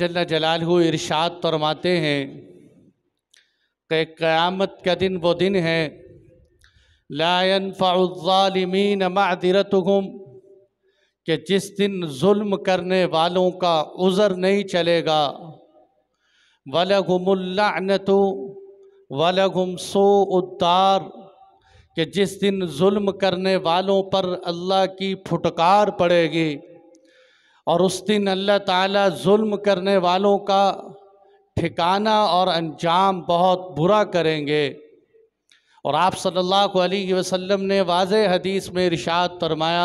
जल्ला जलाल इरशाद फरमाते हैं कि क़यामत का दिन वो दिन है लायन फ़ालमीन गुम कि जिस दिन जुल्म करने वालों का उज़र नहीं चलेगा वल गुम सो उद्दार कि जिस दिन जुल्म करने वालों पर अल्लाह की फुटकार पड़ेगी और उस दिन अल्लाह ताला जुल्म करने वालों का ठिकाना और अंजाम बहुत बुरा करेंगे और आप सल्लल्लाहु अलैहि वसल्लम ने वाज हदीस में इरशाद फरमाया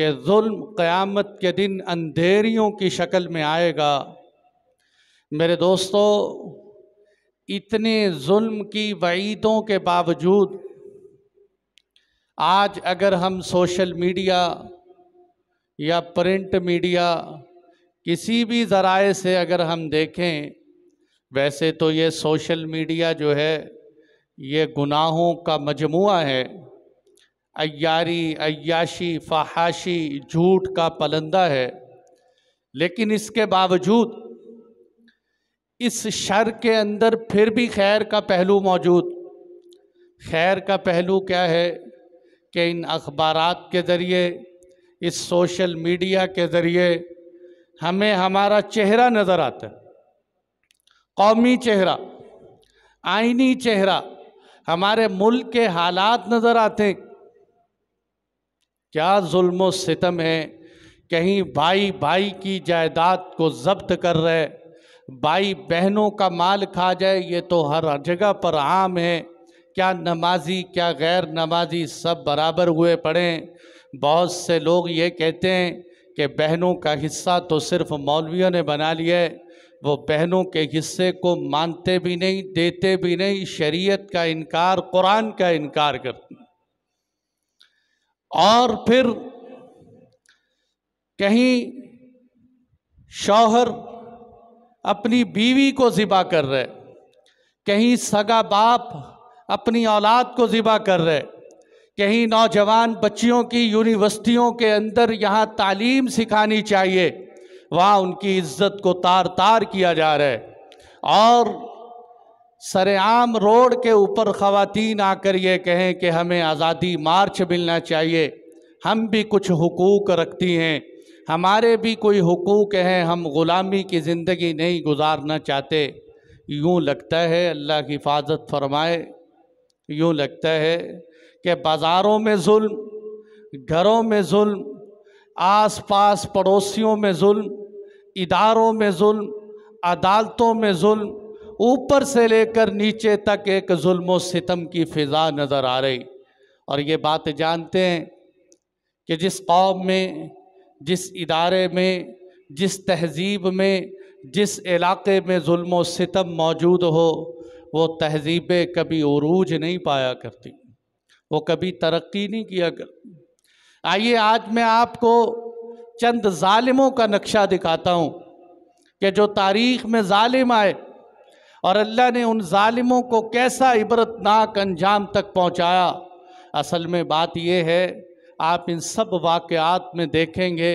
कि जुल्म क़यामत के दिन अंधेरियों की शक्ल में आएगा मेरे दोस्तों इतने जुल्म की वईदों के बावजूद आज अगर हम सोशल मीडिया या प्रिंट मीडिया किसी भी ज़राए से अगर हम देखें वैसे तो ये सोशल मीडिया जो है ये गुनाहों का मजमू है अयारी अयाशी फहाशी झूठ का पलंदा है लेकिन इसके बावजूद इस शर के अंदर फिर भी खैर का पहलू मौजूद खैर का पहलू क्या है कि इन अखबार के ज़रिए इस सोशल मीडिया के ज़रिए हमें हमारा चेहरा नज़र आता है कौमी चेहरा आइनी चेहरा हमारे मुल्क के हालात नज़र आते हैं क्या जुल्म सितम है कहीं भाई भाई की जायदाद को जब्त कर रहे भाई बहनों का माल खा जाए ये तो हर जगह पर आम है क्या नमाजी क्या गैर नमाजी सब बराबर हुए पड़े बहुत से लोग ये कहते हैं कि बहनों का हिस्सा तो सिर्फ मौलवियों ने बना लिया है वो बहनों के हिस्से को मानते भी नहीं देते भी नहीं शरीयत का इनकार कुरान का इनकार करते और फिर कहीं शौहर अपनी बीवी को ज़िबा कर रहे कहीं सगा बाप अपनी औलाद को ज़िबा कर रहे कहीं नौजवान बच्चियों की यूनिवर्सिटियों के अंदर यहाँ तालीम सिखानी चाहिए वहाँ उनकी इज्जत को तार तार किया जा रहा है और सरेआम रोड के ऊपर ख़वातीन आकर ये कहें कि हमें आज़ादी मार्च मिलना चाहिए हम भी कुछ हकूक़ रखती हैं हमारे भी कोई हकूक़ हैं हम ग़ुलामी की ज़िंदगी नहीं गुजारना चाहते यूँ लगता है अल्लाह की हिफाजत फरमाए यूँ लगता है कि बाज़ारों में जुल्म घरों में जुल्म आस पास पड़ोसियों में जुल्म इदारों में जुल्म अदालतों में जुल्म ऊपर से लेकर नीचे तक एक जुल्म सितम की फ़िज़ा नज़र आ रही और ये बात जानते हैं कि जिस कौम में जिस इदारे में जिस तहज़ीब में जिस इलाके में जुल्म सितम मौजूद हो वो तहज़ीबें कभी अरूज नहीं पाया करती वो कभी तरक्की नहीं किया आइए आज मैं आपको चंद ालिमों का नक्शा दिखाता हूँ कि जो तारीख में ालिम आए और अल्लाह ने उन ालिमों को कैसा इबरतनाक अंजाम तक पहुँचाया असल में बात यह है आप इन सब वाक़ात में देखेंगे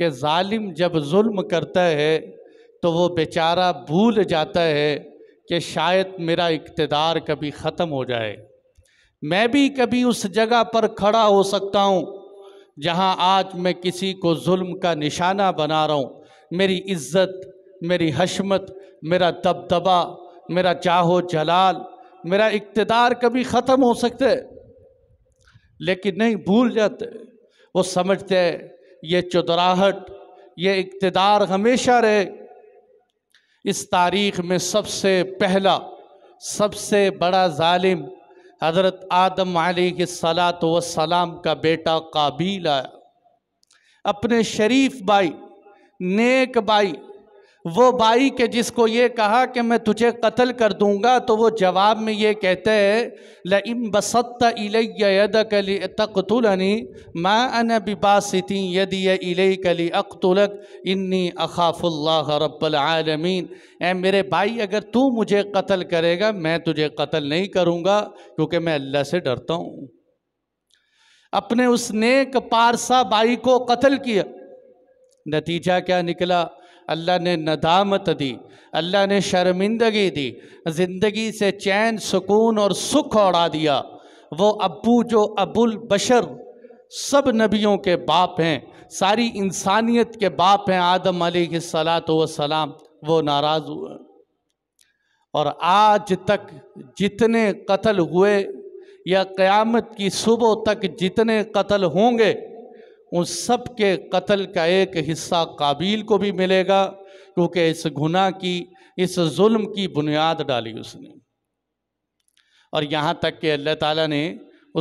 कि ालिम जब जुल्म करता है तो वो बेचारा भूल जाता है कि शायद मेरा इकतदार कभी ख़त्म हो जाए मैं भी कभी उस जगह पर खड़ा हो सकता हूँ जहाँ आज मैं किसी को जुल्म का निशाना बना रहा हूँ मेरी इज्जत मेरी हशमत मेरा दबदबा मेरा चाहो जलाल मेरा इकतदार कभी ख़त्म हो सकते लेकिन नहीं भूल जाते वो समझते हैं ये चौदराहट ये इकतदार हमेशा रहे इस तारीख़ में सबसे पहला सबसे बड़ा ालिम हज़रत आदम सलात वसलाम का बेटा काबिल आया अपने शरीफ भाई नेक भाई वो भाई के जिसको ये कहा कि मैं तुझे कत्ल कर दूंगा तो वो जवाब में ये कहते हैं लम बसत कली तकतुलनी मैं अन बिबासती यदि कली अकतुलक इन्नी अखाफुल्ला रबालमीन ए मेरे भाई अगर तू मुझे कत्ल करेगा मैं तुझे कत्ल नहीं करूँगा क्योंकि मैं अल्लाह से डरता हूँ अपने उस नेक पारसा बाई को कत्ल किया नतीजा क्या निकला अल्लाह ने नदामत दी अल्लाह ने शर्मिंदगी दी ज़िंदगी से चैन सुकून और सुख उड़ा दिया वो अबू जो अबुल बशर सब नबियों के बाप हैं सारी इंसानियत के बाप हैं आदम सलात सलाम वो नाराज़ हुए और आज तक जितने कत्ल हुए या क़यामत की सुबह तक जितने कत्ल होंगे उन सब के कत्ल का एक हिस्सा काबिल को भी मिलेगा क्योंकि इस गुना की इस जुल्म की बुनियाद डाली उसने और यहाँ तक कि अल्लाह ताला ने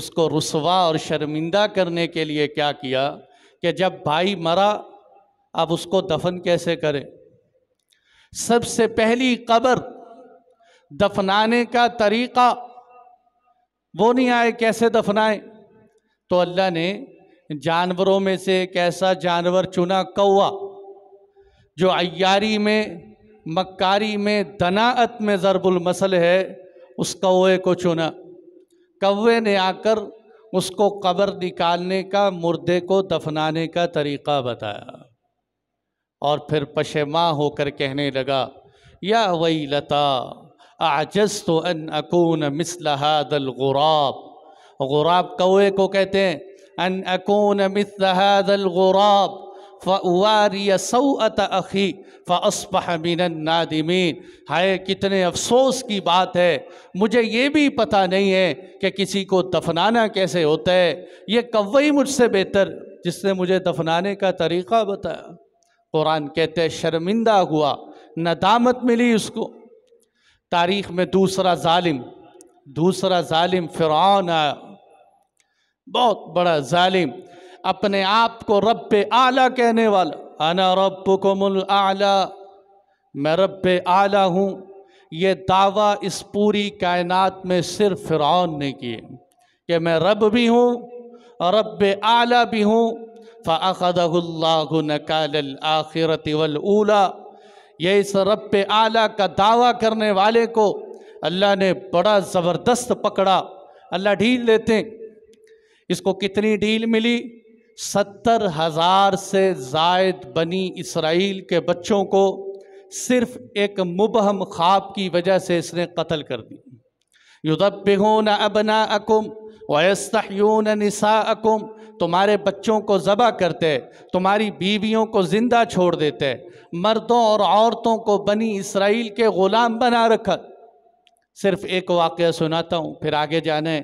उसको रसवा और शर्मिंदा करने के लिए क्या किया कि जब भाई मरा अब उसको दफन कैसे करें सबसे पहली कब्र दफनाने का तरीक़ा वो नहीं आए कैसे दफनाए तो अल्लाह ने जानवरों में से एक ऐसा जानवर चुना कौवा जो अयारी में मक्कारी में दनाअत में ज़रबुलमसल है उस कौवे को चुना कौवे ने आकर उसको कब्र निकालने का मुर्दे को दफनाने का तरीक़ा बताया और फिर पशेमा होकर कहने लगा या वही लता आजस तो अन अकून मिसल हादल गुराब गुराब कौए को कहते हैं अन अकून मिसदलगुराब फ़ुआरिय सऊत अखी फ़स्बह मिनन्नादिमीन हाय कितने अफसोस की बात है मुझे ये भी पता नहीं है कि किसी को दफनाना कैसे होता है ये कवई मुझसे बेहतर जिसने मुझे दफनाने का तरीक़ा बताया कुरान कहते शर्मिंदा हुआ नदामत मिली उसको तारीख़ में दूसरा ालिम दूसरा ालिम फ़िरौन आया बहुत बड़ा जालिम अपने आप को रब पे आला कहने वाला अना रब को आला मैं रब पे आला हूँ ये दावा इस पूरी कायनात में सिर्फ फ़िरौन ने किए कि मैं रब भी हूँ रब रब आला भी हूँ फ़ाखदल्लाकाल आखिरत वलूला ये इस रब आला का दावा करने वाले को अल्लाह ने बड़ा ज़बरदस्त पकड़ा अल्लाह ढील लेते हैं इसको कितनी डील मिली सत्तर हज़ार से जायद बनी इसराइल के बच्चों को सिर्फ एक मुबहम ख्वाब की वजह से इसने कत्ल कर दी न अबना अकुम वयस्तून निसा अकुम तुम्हारे बच्चों को ज़बह करते तुम्हारी बीवियों को ज़िंदा छोड़ देते मर्दों और औरतों को बनी इसराइल के ग़ुलाम बना रखा सिर्फ़ एक वाक़ सुनाता हूँ फिर आगे जाने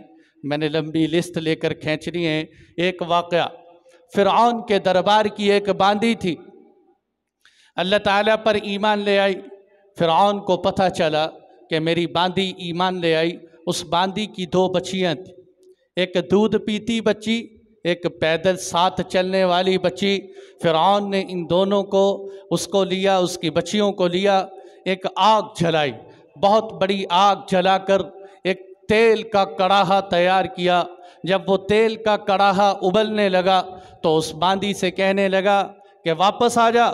मैंने लंबी लिस्ट लेकर खींचनी है एक वाक़ ऑन के दरबार की एक बांदी थी अल्लाह ताला पर ईमान ले आई ऑन को पता चला कि मेरी बांदी ईमान ले आई उस बांदी की दो बच्चियाँ थी एक दूध पीती बच्ची एक पैदल साथ चलने वाली बच्ची फ़िरौन ने इन दोनों को उसको लिया उसकी बच्चियों को लिया एक आग जलाई बहुत बड़ी आग जलाकर तेल का कड़ाहा तैयार किया जब वो तेल का कड़ाहा उबलने लगा तो उस बांदी से कहने लगा कि वापस आ जा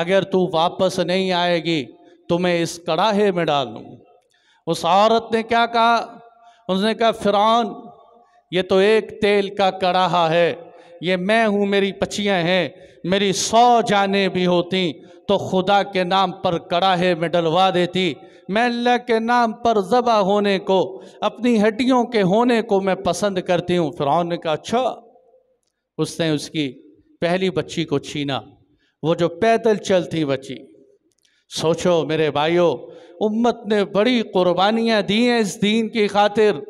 अगर तू वापस नहीं आएगी तो मैं इस कड़ाहे में डाल दूँ उस औरत ने क्या कहा उसने कहा फिरौन ये तो एक तेल का कड़ाहा है ये मैं हूँ मेरी पचियाँ हैं मेरी सौ जाने भी होती तो खुदा के नाम पर कड़ाहे में डलवा देती मैं अल्लाह के नाम पर ज़बा होने को अपनी हड्डियों के होने को मैं पसंद करती हूँ फिर ने कहा अच्छा उसने उसकी पहली बच्ची को छीना वो जो पैदल चलती बच्ची सोचो मेरे भाइयों उम्मत ने बड़ी कुर्बानियाँ दी हैं इस दीन की खातिर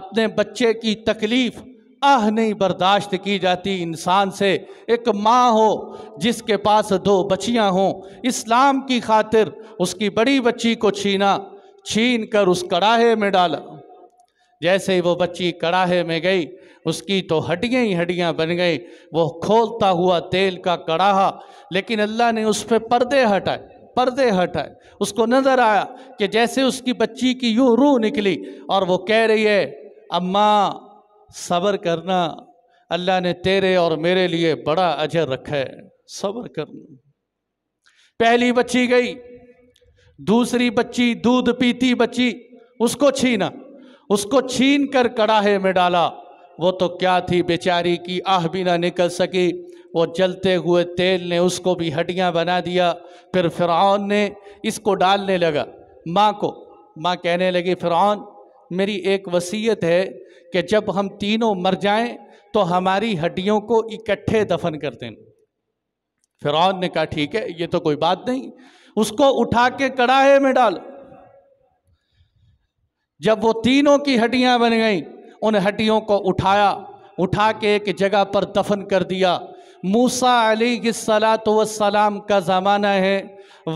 अपने बच्चे की तकलीफ़ आह नहीं बर्दाश्त की जाती इंसान से एक माँ हो जिसके पास दो बच्चियाँ हों इस्लाम की खातिर उसकी बड़ी बच्ची को छीना छीन कर उस कड़ाहे में डाला जैसे ही वो बच्ची कड़ाहे में गई उसकी तो हड्डियाँ ही हड्डियाँ बन गई वो खोलता हुआ तेल का कड़ाहा लेकिन अल्लाह ने उस पर पर्दे हटाए पर्दे हटाए उसको नज़र आया कि जैसे उसकी बच्ची की यूँ रूह निकली और वो कह रही है अम्मा सब्र करना अल्लाह ने तेरे और मेरे लिए बड़ा अजर रखा है सब्र करना पहली बच्ची गई दूसरी बच्ची दूध पीती बच्ची उसको छीना उसको छीन कर कड़ाहे में डाला वो तो क्या थी बेचारी की आह भी ना निकल सकी वो जलते हुए तेल ने उसको भी हड्डियाँ बना दिया फिर फ़िरौन ने इसको डालने लगा माँ को माँ कहने लगी फ़िरौन मेरी एक वसीयत है कि जब हम तीनों मर जाएं तो हमारी हड्डियों को इकट्ठे दफन कर दें फिर ने कहा ठीक है ये तो कोई बात नहीं उसको उठा के कड़ाहे में डाल जब वो तीनों की हड्डियां बन गईं उन हड्डियों को उठाया उठा के एक जगह पर दफन कर दिया मूसा अली की सलात वसलाम का ज़माना है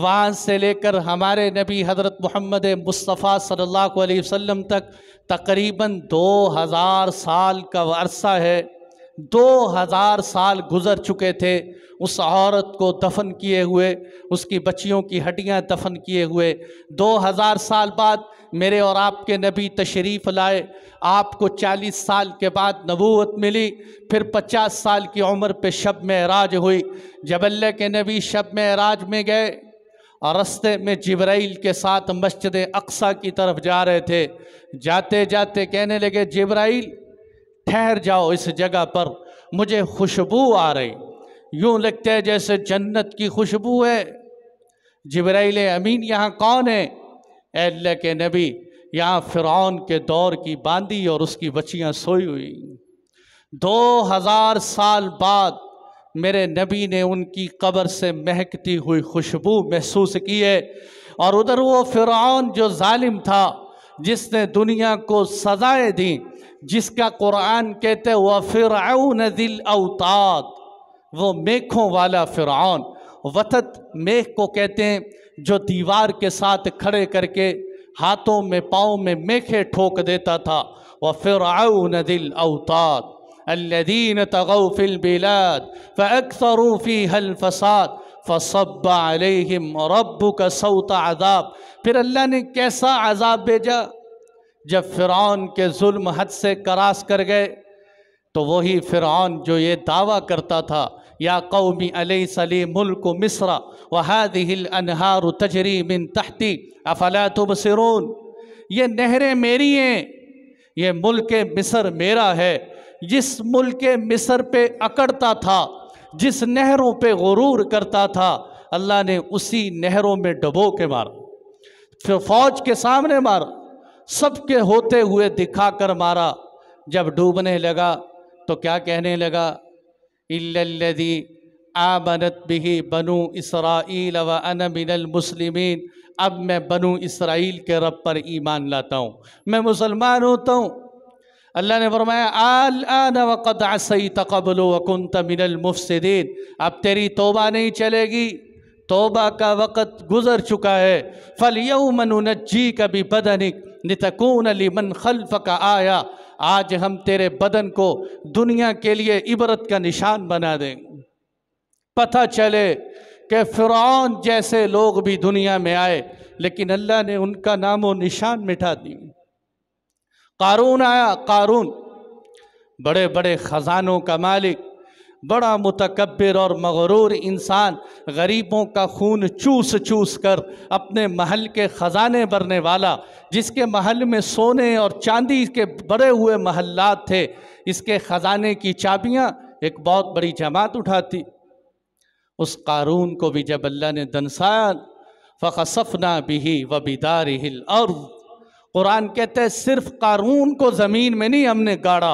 वहाँ से लेकर हमारे नबी हज़रत मोहम्मद मुस्तफ़ा सल्लल्लाहु अलैहि वसल्लम तक तकरीबन दो हज़ार साल का अरसा है दो हज़ार साल गुज़र चुके थे उस औरत को दफन किए हुए उसकी बच्चियों की हड्डियां दफन किए हुए दो हज़ार साल बाद मेरे और आपके नबी तशरीफ़ लाए आपको चालीस साल के बाद नबूत मिली फिर पचास साल की उम्र पे शब में राज हुई जबल्ले के नबी शब में राज में गए और रस्ते में जब्राइल के साथ मस्जिद अक्सा की तरफ जा रहे थे जाते जाते कहने लगे जब्राइल ठहर जाओ इस जगह पर मुझे खुशबू आ रही यूँ लगता है जैसे जन्नत की खुशबू है जब्राइल अमीन यहाँ कौन है एल के नबी यहाँ फ़िरौन के दौर की बांदी और उसकी बच्चियाँ सोई हुई दो हज़ार साल बाद मेरे नबी ने उनकी कब्र से महकती हुई खुशबू महसूस की है और उधर वो फ़िरौन जो जालिम था जिसने दुनिया को सजाएं दी जिसका कुरान कहते वह फ़िरौन दिल अवताद वो मेखों वाला फ़िरौन वतत मेख को कहते हैं जो दीवार के साथ खड़े करके हाथों में पाँव में मेखे ठोक देता था वह फ़िरौन दिल अवताद अल्लदीन तगफ़िल बिलाद फ़ी हल फ़साद फ़सब अलहम रब का सऊत आदाब फिर अल्लाह ने कैसा आज़ाब भेजा जब फ़िरौन के जुल्म हद से करास कर गए तो वही फ़िरौन जो ये दावा करता था या कौमी अली सली मुल्क मिस्र वहाद अनहार तजरी मिन तहती अफला तुब सिरून ये नहरें मेरी हैं ये मुल्क मिस्र मेरा है जिस मुल्क मिस्र पे अकड़ता था जिस नहरों पे गुरूर करता था अल्लाह ने उसी नहरों में डबो के मारा फिर फौज के सामने मारा सबके होते हुए दिखा कर मारा जब डूबने लगा तो क्या कहने लगा इल्लल्लदी आमनत बिही बनु इसराइल व अन मिनल अब मैं बनु इसराइल के रब पर ईमान लाता हूँ मैं मुसलमान होता हूँ अल्लाह ने फरमाया आल वकुन अब तेरी तोबा नहीं चलेगी तोबा का वक़्त गुज़र चुका है मन जी कभी बदनिक नितकून मन खल्फ का आया आज हम तेरे बदन को दुनिया के लिए इबरत का निशान बना देंगे पता चले कि फ़िरौन जैसे लोग भी दुनिया में आए लेकिन अल्लाह ने उनका नामो निशान मिटा दिया कारून आया कारून बड़े बड़े ख़जानों का मालिक बड़ा मुतकबर और मगरूर इंसान गरीबों का खून चूस चूस कर अपने महल के ख़जाने भरने वाला जिसके महल में सोने और चांदी के बड़े हुए महल्लात थे इसके ख़जाने की चाबियाँ एक बहुत बड़ी जमात उठाती उस कारून को भी जब अल्लाह ने दनसाया फ़सफ़ना बिही व बिदार हिल और कुरान कहते हैं सिर्फ कारून को ज़मीन में नहीं हमने गाड़ा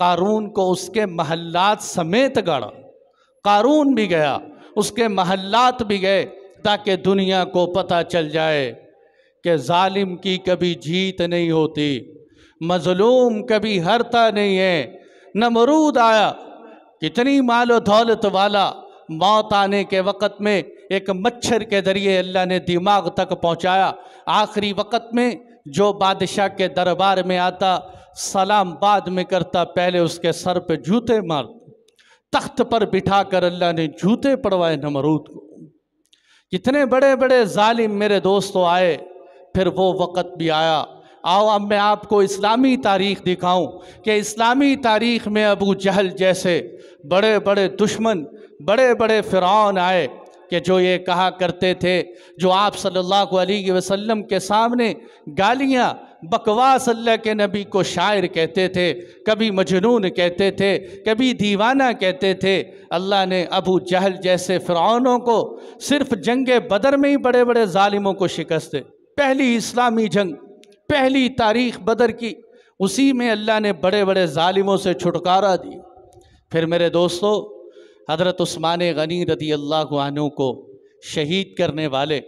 कारून को उसके महल्लात समेत गाड़ा कारून भी गया उसके महल्लात भी गए ताकि दुनिया को पता चल जाए कि ालिम की कभी जीत नहीं होती मजलूम कभी हरता नहीं है नमरूद आया कितनी मालो दौलत वाला मौत आने के वक़्त में एक मच्छर के ज़रिए अल्लाह ने दिमाग तक पहुँचाया आखिरी वक़्त में जो बादशाह के दरबार में आता सलाम बाद में करता पहले उसके सर पे जूते मार तख्त पर बिठा कर अल्लाह ने जूते पड़वाए नमरूद को कितने बड़े बड़े जालिम मेरे दोस्तों आए फिर वो वक़्त भी आया आओ अब मैं आपको इस्लामी तारीख दिखाऊं कि इस्लामी तारीख में अबू जहल जैसे बड़े बड़े दुश्मन बड़े बड़े फ़िरौन आए कि जो ये कहा करते थे जो आप सल्लल्लाहु अलैहि वसल्लम के सामने गालियाँ बकवास अल्लाह के नबी को शायर कहते थे कभी मजनून कहते थे कभी दीवाना कहते थे अल्लाह ने अबू जहल जैसे फ़िरौनों को सिर्फ जंग बदर में ही बड़े बड़े ालिमों को शिकस्त पहली इस्लामी जंग पहली तारीख बदर की उसी में अल्लाह ने बड़े बड़े ालिमों से छुटकारा दिया फिर मेरे दोस्तों हज़रत उस्मान गनी रदी अल्लाह को शहीद करने वाले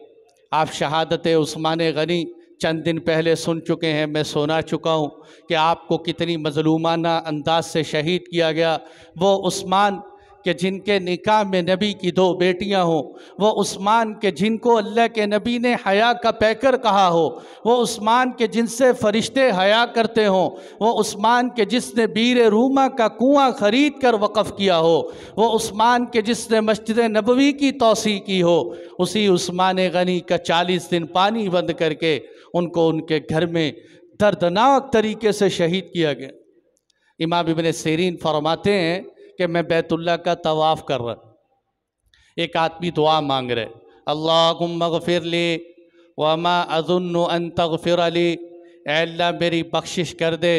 आप शहादत उस्मान गनी चंद दिन पहले सुन चुके हैं मैं सुना चुका हूँ कि आपको कितनी मजलूमाना अंदाज से शहीद किया गया वो उस्मान कि जिनके निकाह में नबी की दो बेटियां हों वो उस्मान के जिनको अल्लाह के नबी ने हया का पैकर कहा हो वो उस्मान के जिनसे फरिश्ते हया करते हों वो उस्मान के जिसने बीर रूमा का कुआं ख़रीद कर वक़ किया हो वो उस्मान के जिसने मस्जिद नबवी की तोसी की हो उसी उस्मान गनी का चालीस दिन पानी बंद करके उनको उनके घर में दर्दनाक तरीके से शहीद किया गया इमाम इबन सीरीन फरमाते हैं कि मैं बैतुल्ला का तवाफ़ कर रहा एक आदमी दुआ मांग रहे अल्लाह मगफिर ली वमा अजुन अन तगफिर अली एल्ला मेरी बख्शिश कर दे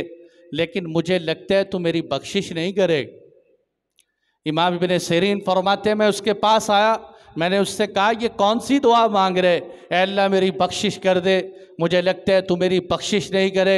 लेकिन मुझे लगता है तू मेरी बख्शिश नहीं करे इमाम इबन सरीन फरमाते मैं उसके पास आया मैंने उससे कहा ये कौन सी दुआ मांग रहे अल्लाह मेरी बख्शिश कर दे मुझे लगता है तू मेरी बख्शिश नहीं करे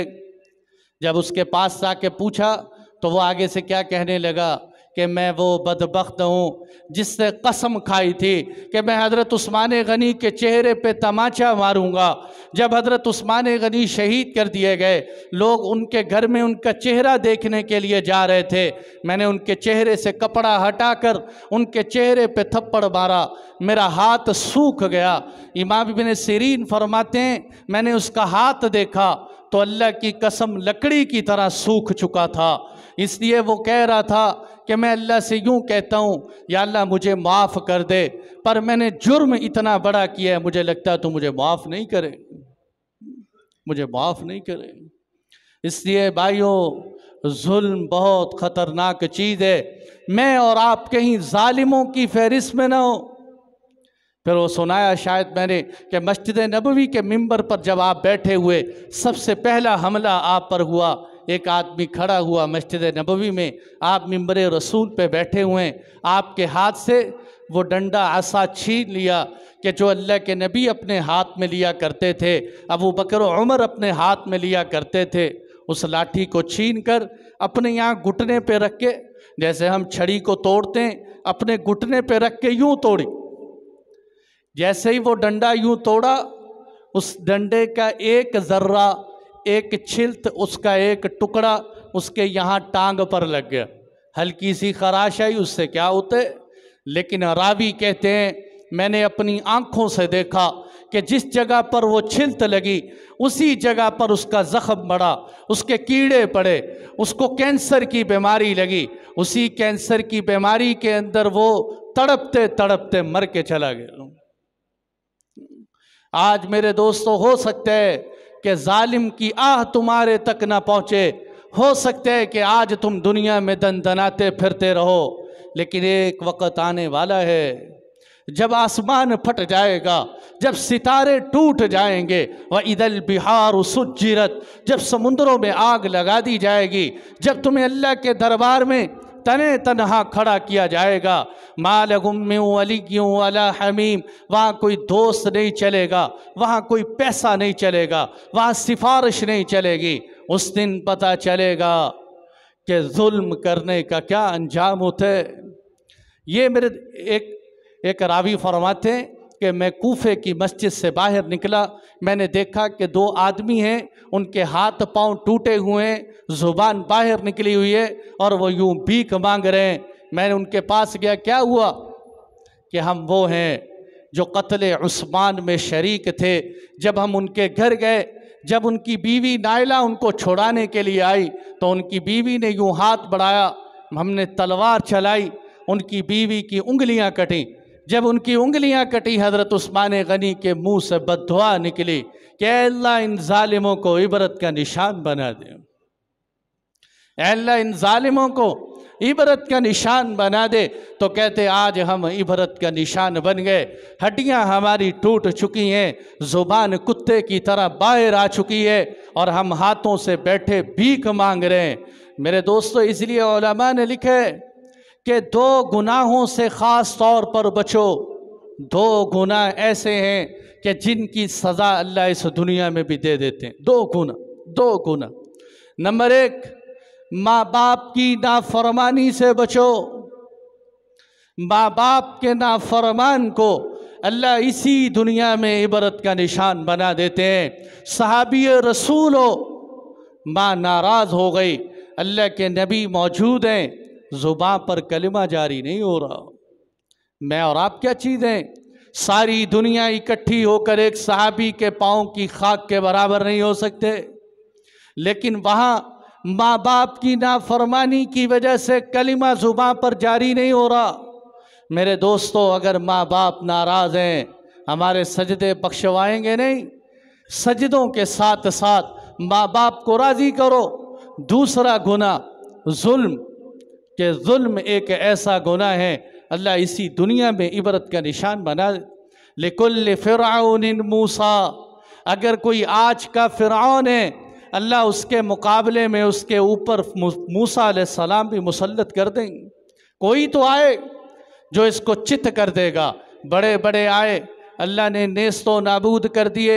जब उसके पास जाके पूछा तो वो आगे से क्या कहने लगा कि मैं वो बदबخت हूँ जिसने कसम खाई थी कि मैं हज़रत उस्मान गनी के चेहरे पे तमाचा मारूंगा जब हज़रत उस्मान गनी शहीद कर दिए गए लोग उनके घर में उनका चेहरा देखने के लिए जा रहे थे मैंने उनके चेहरे से कपड़ा हटाकर उनके चेहरे पे थप्पड़ मारा मेरा हाथ सूख गया इमाम बिन सीरीन फरमाते हैं मैंने उसका हाथ देखा तो अल्लाह की कसम लकड़ी की तरह सूख चुका था इसलिए वो कह रहा था कि मैं अल्लाह से यूँ कहता हूँ या अल्लाह मुझे माफ़ कर दे पर मैंने जुर्म इतना बड़ा किया है मुझे लगता है तो मुझे माफ़ नहीं करे मुझे माफ़ नहीं करे इसलिए भाइयों जुल्म बहुत ख़तरनाक चीज़ है मैं और आप कहीं ालिमों की फहरिस्त में ना हो फिर वो सुनाया शायद मैंने कि मस्जिद नबवी के मंबर पर जब आप बैठे हुए सबसे पहला हमला आप पर हुआ एक आदमी खड़ा हुआ मस्जिद नबवी में आप मिंबर रसूल पे बैठे हुए हैं आपके हाथ से वो डंडा आसा छीन लिया कि जो अल्लाह के नबी अपने हाथ में लिया करते थे अबू बकर उमर अपने हाथ में लिया करते थे उस लाठी को छीन कर अपने यहाँ घुटने पर रख के जैसे हम छड़ी को तोड़ते हैं अपने घुटने पर रख के यूँ तोड़ी जैसे ही वो डंडा यूं तोड़ा उस डंडे का एक ज़र्रा एक छिल्त उसका एक टुकड़ा उसके यहाँ टांग पर लग गया हल्की सी खराश आई उससे क्या होते लेकिन रावी कहते हैं मैंने अपनी आँखों से देखा कि जिस जगह पर वो छिलत लगी उसी जगह पर उसका जख्म बढ़ा उसके कीड़े पड़े उसको कैंसर की बीमारी लगी उसी कैंसर की बीमारी के अंदर वो तड़पते तड़पते मर के चला गया आज मेरे दोस्तों हो सकता है कि ालिम की आह तुम्हारे तक ना पहुँचे हो सकता है कि आज तुम दुनिया में दन दनाते फिरते रहो लेकिन एक वक्त आने वाला है जब आसमान फट जाएगा जब सितारे टूट जाएंगे व ईदल बिहार सुजीरत जब समुद्रों में आग लगा दी जाएगी जब तुम्हें अल्लाह के दरबार में तने तनहा खड़ा किया जाएगा माल अली क्यों अला हमीम वहाँ कोई दोस्त नहीं चलेगा वहाँ कोई पैसा नहीं चलेगा वहाँ सिफारिश नहीं चलेगी उस दिन पता चलेगा कि जुल्म करने का क्या अंजाम होते ये मेरे एक एक रावी फरमाते हैं कि मैं कोफे की मस्जिद से बाहर निकला मैंने देखा कि दो आदमी हैं उनके हाथ पांव टूटे हुए हैं ज़ुबान बाहर निकली हुई है और वो यूं भीख मांग रहे हैं मैंने उनके पास गया क्या हुआ कि हम वो हैं जो कत्ल उस्मान में शरीक थे जब हम उनके घर गए जब उनकी बीवी नायला उनको छोड़ाने के लिए आई तो उनकी बीवी ने यूं हाथ बढ़ाया हमने तलवार चलाई उनकी बीवी की उंगलियां कटी जब उनकी उंगलियां कटी हज़रत उस्मान गनी के मुंह से बदुआ निकली कि अल्लाह इन ालिमों को इबरत का निशान बना दें अल्लाह इन ालिमों को इबरत का निशान बना दे तो कहते आज हम इबरत का निशान बन गए हड्डियां हमारी टूट चुकी हैं ज़ुबान कुत्ते की तरह बाहर आ चुकी है और हम हाथों से बैठे भीख मांग रहे हैं मेरे दोस्तों इसलिए ओलमा ने लिखे कि दो गुनाहों से ख़ास तौर पर बचो दो गुनाह ऐसे हैं कि जिनकी सज़ा अल्लाह इस दुनिया में भी दे देते हैं दो गुना दो गुना नंबर एक माँ बाप की नाफरमानी से बचो माँ बाप के नाफरमान को अल्लाह इसी दुनिया में इबरत का निशान बना देते हैं सहाबी रसूल हो माँ नाराज़ हो गई अल्लाह के नबी मौजूद हैं ज़ुबाँ पर कलमा जारी नहीं हो रहा मैं और आप क्या चीज़ हैं सारी दुनिया इकट्ठी होकर एक सहाबी के पाँव की खाक के बराबर नहीं हो सकते लेकिन वहाँ माँ बाप की नाफरमानी की वजह से कलिमा जुबा पर जारी नहीं हो रहा मेरे दोस्तों अगर माँ बाप नाराज़ हैं हमारे सजदे बख्शवाएंगे नहीं सजदों के साथ साथ माँ बाप को राज़ी करो दूसरा गुना जुल्म के जुल्म एक ऐसा गुना है अल्लाह इसी दुनिया में इबरत का निशान बना लेकुल फिर मूसा अगर कोई आज का फ़िरौन है अल्लाह उसके मुकाबले में उसके ऊपर मूसा सलाम भी मुसलत कर देंगे कोई तो आए जो इसको चित कर देगा बड़े बड़े आए अल्लाह ने नेस्तो नाबूद कर दिए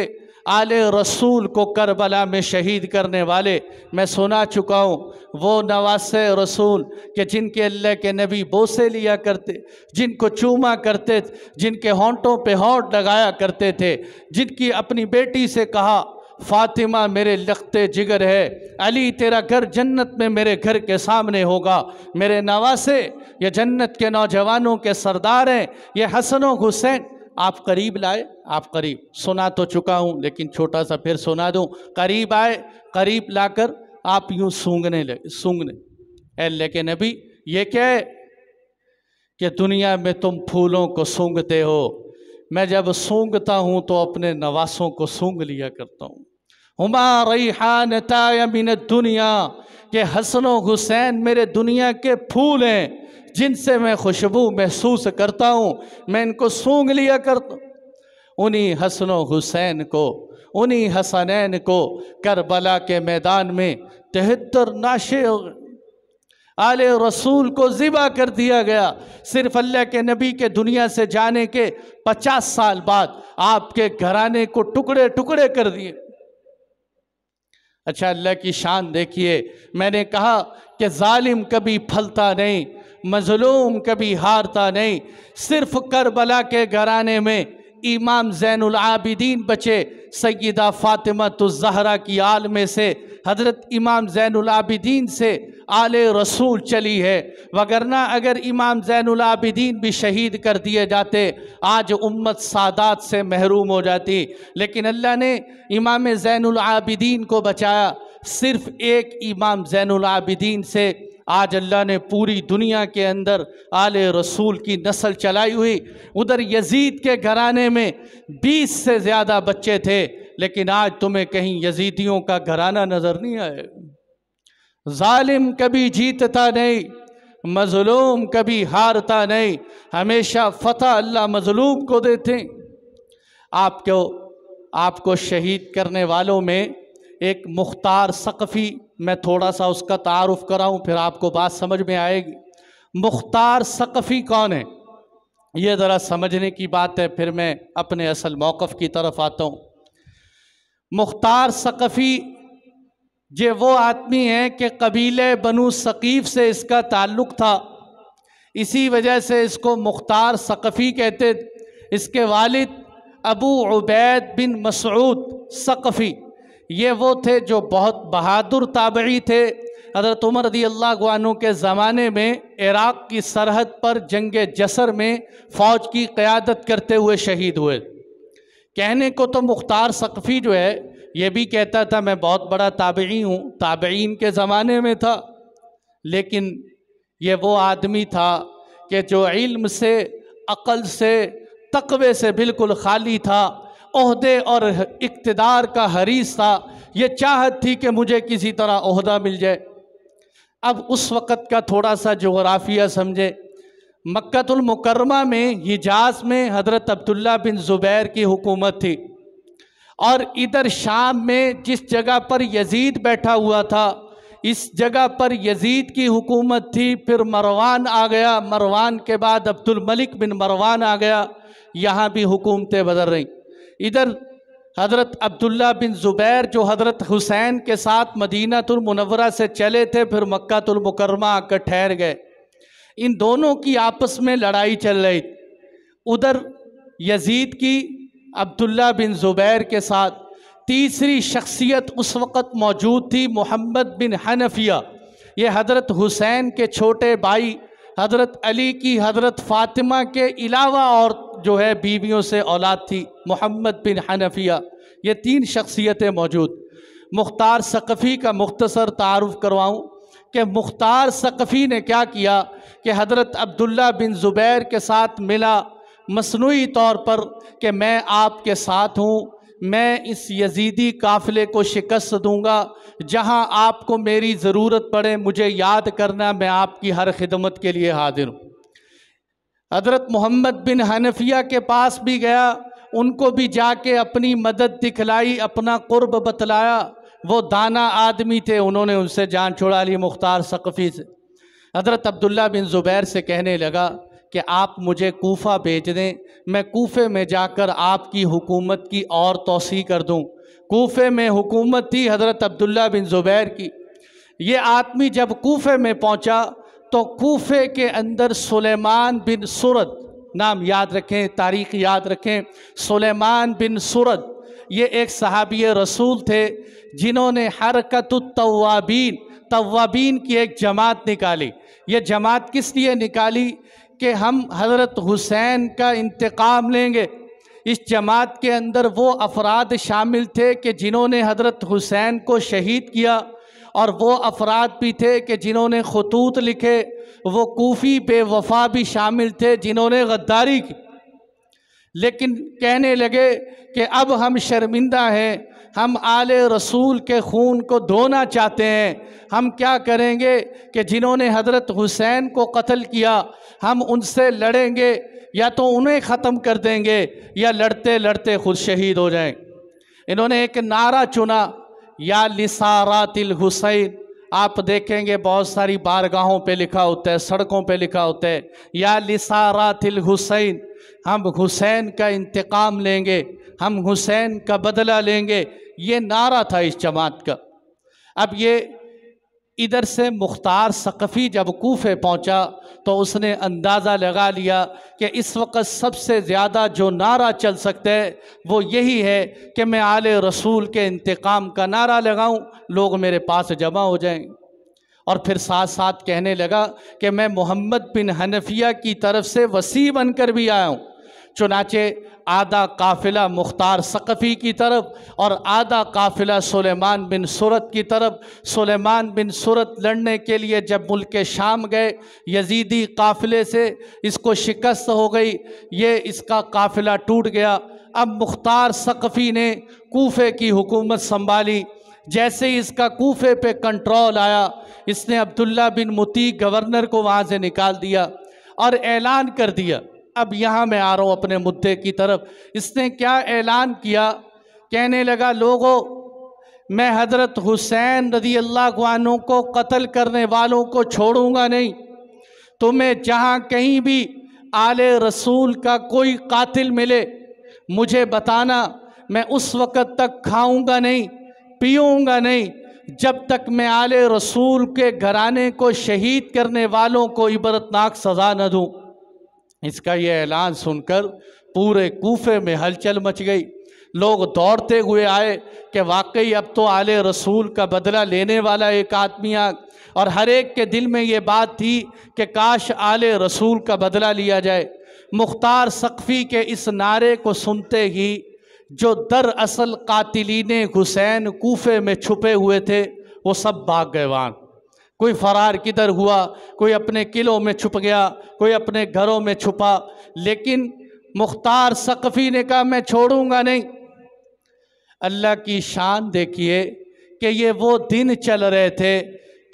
आल रसूल को करबला में शहीद करने वाले मैं सुना चुका हूँ वो नवास रसूल के जिनके अल्लाह के नबी बोसे लिया करते जिनको चूमा करते जिनके होंटों पे होंट लगाया करते थे जिनकी अपनी बेटी से कहा फ़ातिमा मेरे लखते जिगर है अली तेरा घर जन्नत में मेरे घर के सामने होगा मेरे नवासे ये जन्नत के नौजवानों के सरदार हैं ये हसन हुसैन आप करीब लाए आप करीब सुना तो चुका हूँ लेकिन छोटा सा फिर सुना दूँ करीब आए करीब लाकर आप यूँ सूंघने लगे सूंघने ए लेकिन अभी ये क्या है कि दुनिया में तुम फूलों को सूंघते हो मैं जब सूंघता हूँ तो अपने नवासों को सूंघ लिया करता हूँ हमा रईहानताया मिन दुनिया के हसन व हुसैन मेरे दुनिया के फूल हैं जिनसे मैं खुशबू महसूस करता हूँ मैं इनको सूंघ लिया करता उन्हीं हसन व हुसैन को उन्हीं हसनैन को करबला के मैदान में तिहत्तर नाशे आले रसूल को ज़िबा कर दिया गया सिर्फ अल्लाह के नबी के दुनिया से जाने के पचास साल बाद आपके घराने को टुकड़े टुकड़े कर दिए अच्छा अल्लाह की शान देखिए मैंने कहा कि ालिम कभी फलता नहीं मजलूम कभी हारता नहीं सिर्फ करबला के घराने में इमाम ज़ैनआबिदीन बचे सैदा फ़ातिमा तो जहरा की आल में से हज़रत इमाम ज़ैनआबिदीन से आल रसूल चली है वगरना अगर इमाम जैनलाबिदीन भी शहीद कर दिए जाते आज उम्मत सादात से महरूम हो जाती लेकिन अल्लाह ने इमाम जैनलाबिदीन को बचाया सिर्फ़ एक इमाम जैनलाबिदीन से आज अल्लाह ने पूरी दुनिया के अंदर आल रसूल की नस्ल चलाई हुई उधर यजीद के घराने में बीस से ज़्यादा बच्चे थे लेकिन आज तुम्हें कहीं यजीदियों का घराना नज़र नहीं आया जालिम कभी जीतता नहीं मजलूम कभी हारता नहीं हमेशा फ़तेह अल्लाह मजलूम को देते हैं आपको आपको शहीद करने वालों में एक मुख्तार सकफ़ी मैं थोड़ा सा उसका तारफ़ कराऊं फिर आपको बात समझ में आएगी मुख्तार सकफ़ी कौन है ये ज़रा समझने की बात है फिर मैं अपने असल मौक़ की तरफ आता हूँ मुख्तार सकफ़ी ये वो आदमी हैं कि कबीले बनु सकीफ़ से इसका ताल्लुक़ था इसी वजह से इसको मुख्तार सकफ़ी कहते इसके वालिद अबू उबैद बिन मसरूद सकफ़ी ये वो थे जो बहुत बहादुर ताबई थे हज़रत उमर रदी अल्लाह के ज़माने में इराक़ की सरहद पर जंग जसर में फ़ौज की क़्यादत करते हुए शहीद हुए कहने को तो मुख्तार सकफ़ी जो है ये भी कहता था मैं बहुत बड़ा ताबी हूँ ताबीन के ज़माने में था लेकिन ये वो आदमी था कि जो इल्म से अक़ल से तकबे से बिल्कुल खाली था अहदे और इकतदार का हरीस था ये चाहत थी कि मुझे किसी तरह अहदा मिल जाए अब उस वक़्त का थोड़ा सा जोग्राफिया समझे मक्तुलमकरमा में हिजाज में हज़रत अब्दुल्ला बिन ज़ुबैर की हुकूमत थी और इधर शाम में जिस जगह पर यजीद बैठा हुआ था इस जगह पर यजीद की हुकूमत थी फिर मरवान आ गया मरवान के बाद अब्दुल मलिक बिन मरवान आ गया यहाँ भी हुकूमतें बदल रही इधर हज़रत अब्दुल्ला बिन ज़ुबैर जो हज़रत हुसैन के साथ मदीनातुलमनवरा से चले थे फिर मक्तुलमकरमा आकर ठहर गए इन दोनों की आपस में लड़ाई चल रही उधर यजीद की अब्दुल्ला बिन ज़ुबैर के साथ तीसरी शख्सियत उस वक़्त मौजूद थी मोहम्मद बिन हनफिया ये हज़रत हुसैन के छोटे भाई हज़रत अली की हज़रत फ़ातिमा के अलावा और जो है बीवियों से औलाद थी मोहम्मद बिन हनफिया ये तीन शख्सियतें मौजूद मुख्तार सकफ़ी का मुख्तसर तारफ़ करवाऊँ कि मुख्तार सकफ़ी ने क्या किया कि हज़रत अब्दुल्ला बिन ज़ुबैर के साथ मिला मसनू तौर पर कि मैं आपके साथ हूँ मैं इस यजीदी काफ़िले को शिकस्त दूंगा जहाँ आपको मेरी ज़रूरत पड़े मुझे याद करना मैं आपकी हर खिदमत के लिए हाजिर हूँ हज़रत मोहम्मद बिन हनफिया के पास भी गया उनको भी जाके अपनी मदद दिखलाई अपना कुर्ब बतलाया वो दाना आदमी थे उन्होंने उनसे जान छुड़ा ली मुख्तार सकफ़ी से हज़रत अब्दुल्ला बिन ज़ुबैर से कहने लगा कि आप मुझे कोफ़ा भेज दें मैं कोफ़े में जाकर आपकी हुकूमत की और तोसी कर दूँ कोफ़े में हुकूमत थी हज़रत अब्दुल्ला बिन ज़ुबैर की ये आदमी जब कोफ़े में पहुँचा तो कोफ़े के अंदर सुलेमान बिन सूरत नाम याद रखें तारीख याद रखें सुलेमान बिन सूरत ये एक सहाबी रसूल थे जिन्होंने हरकत तवाबीन तवाबीन की एक जमात निकाली ये जमात किस लिए निकाली कि हम हज़रत हुसैन का इंतकाम लेंगे इस जमात के अंदर वो अफराद शामिल थे कि जिन्होंने हज़रत हुसैन को शहीद किया और वो अफराद भी थे कि जिन्होंने खतूत लिखे वो कोफ़ी बेवफा भी शामिल थे जिन्होंने गद्दारी की लेकिन कहने लगे कि अब हम शर्मिंदा हैं हम आले रसूल के खून को धोना चाहते हैं हम क्या करेंगे कि जिन्होंने हज़रत हुसैन को कत्ल किया हम उनसे लड़ेंगे या तो उन्हें ख़त्म कर देंगे या लड़ते लड़ते खुद शहीद हो जाएं इन्होंने एक नारा चुना या लिसारातिल हुसैन आप देखेंगे बहुत सारी बारगाहों पे लिखा होता है सड़कों पे लिखा होता है या लिसारातिल हुसैन हम हुसैन का इंतकाम लेंगे हम हुसैन का बदला लेंगे ये नारा था इस जमात का अब ये इधर से मुख्तार सकफ़ी जब कोफे पहुंचा तो उसने अंदाज़ा लगा लिया कि इस वक्त सबसे ज़्यादा जो नारा चल सकता है वो यही है कि मैं आले रसूल के इंतकाम का नारा लगाऊं लोग मेरे पास जमा हो जाएं और फिर साथ साथ कहने लगा कि मैं मोहम्मद बिन हनफिया की तरफ से वसी बनकर भी आया हूँ चुनाचे आधा काफिला मुख्तार सकफ़ी की तरफ और आधा काफिला सुलेमान बिन सूरत की तरफ सुलेमान बिन सूरत लड़ने के लिए जब मुल्क शाम गए यजीदी काफ़िले से इसको शिकस्त हो गई ये इसका काफ़िला टूट गया अब मुख्तार सकफ़ी ने कोफे की हुकूमत संभाली जैसे ही इसका कोफे पे कंट्रोल आया इसने अब्दुल्ला बिन मुती गवर्नर को वहाँ से निकाल दिया और ऐलान कर दिया अब यहाँ मैं आ रहा हूँ अपने मुद्दे की तरफ इसने क्या ऐलान किया कहने लगा लोगों मैं हज़रत हुसैन रदी अल्लाह को कत्ल करने वालों को छोड़ूंगा नहीं तुम्हें जहाँ कहीं भी आले रसूल का कोई कातिल मिले मुझे बताना मैं उस वक़्त तक खाऊंगा नहीं पीऊँगा नहीं जब तक मैं आले रसूल के घराने को शहीद करने वालों को इबरतनाक सज़ा न दूँ इसका यह ऐलान सुनकर पूरे कोफे में हलचल मच गई लोग दौड़ते हुए आए कि वाकई अब तो आले रसूल का बदला लेने वाला एक आदमी आ और हर एक के दिल में ये बात थी कि काश आले रसूल का बदला लिया जाए मुख्तार सकफ़ी के इस नारे को सुनते ही जो दरअसल कातिलीन हुसैन कोफे में छुपे हुए थे वो सब भाग गए वहाँ कोई फरार किधर हुआ कोई अपने किलों में छुप गया कोई अपने घरों में छुपा लेकिन मुख्तार सकफ़ी ने कहा मैं छोड़ूंगा नहीं अल्लाह की शान देखिए कि ये वो दिन चल रहे थे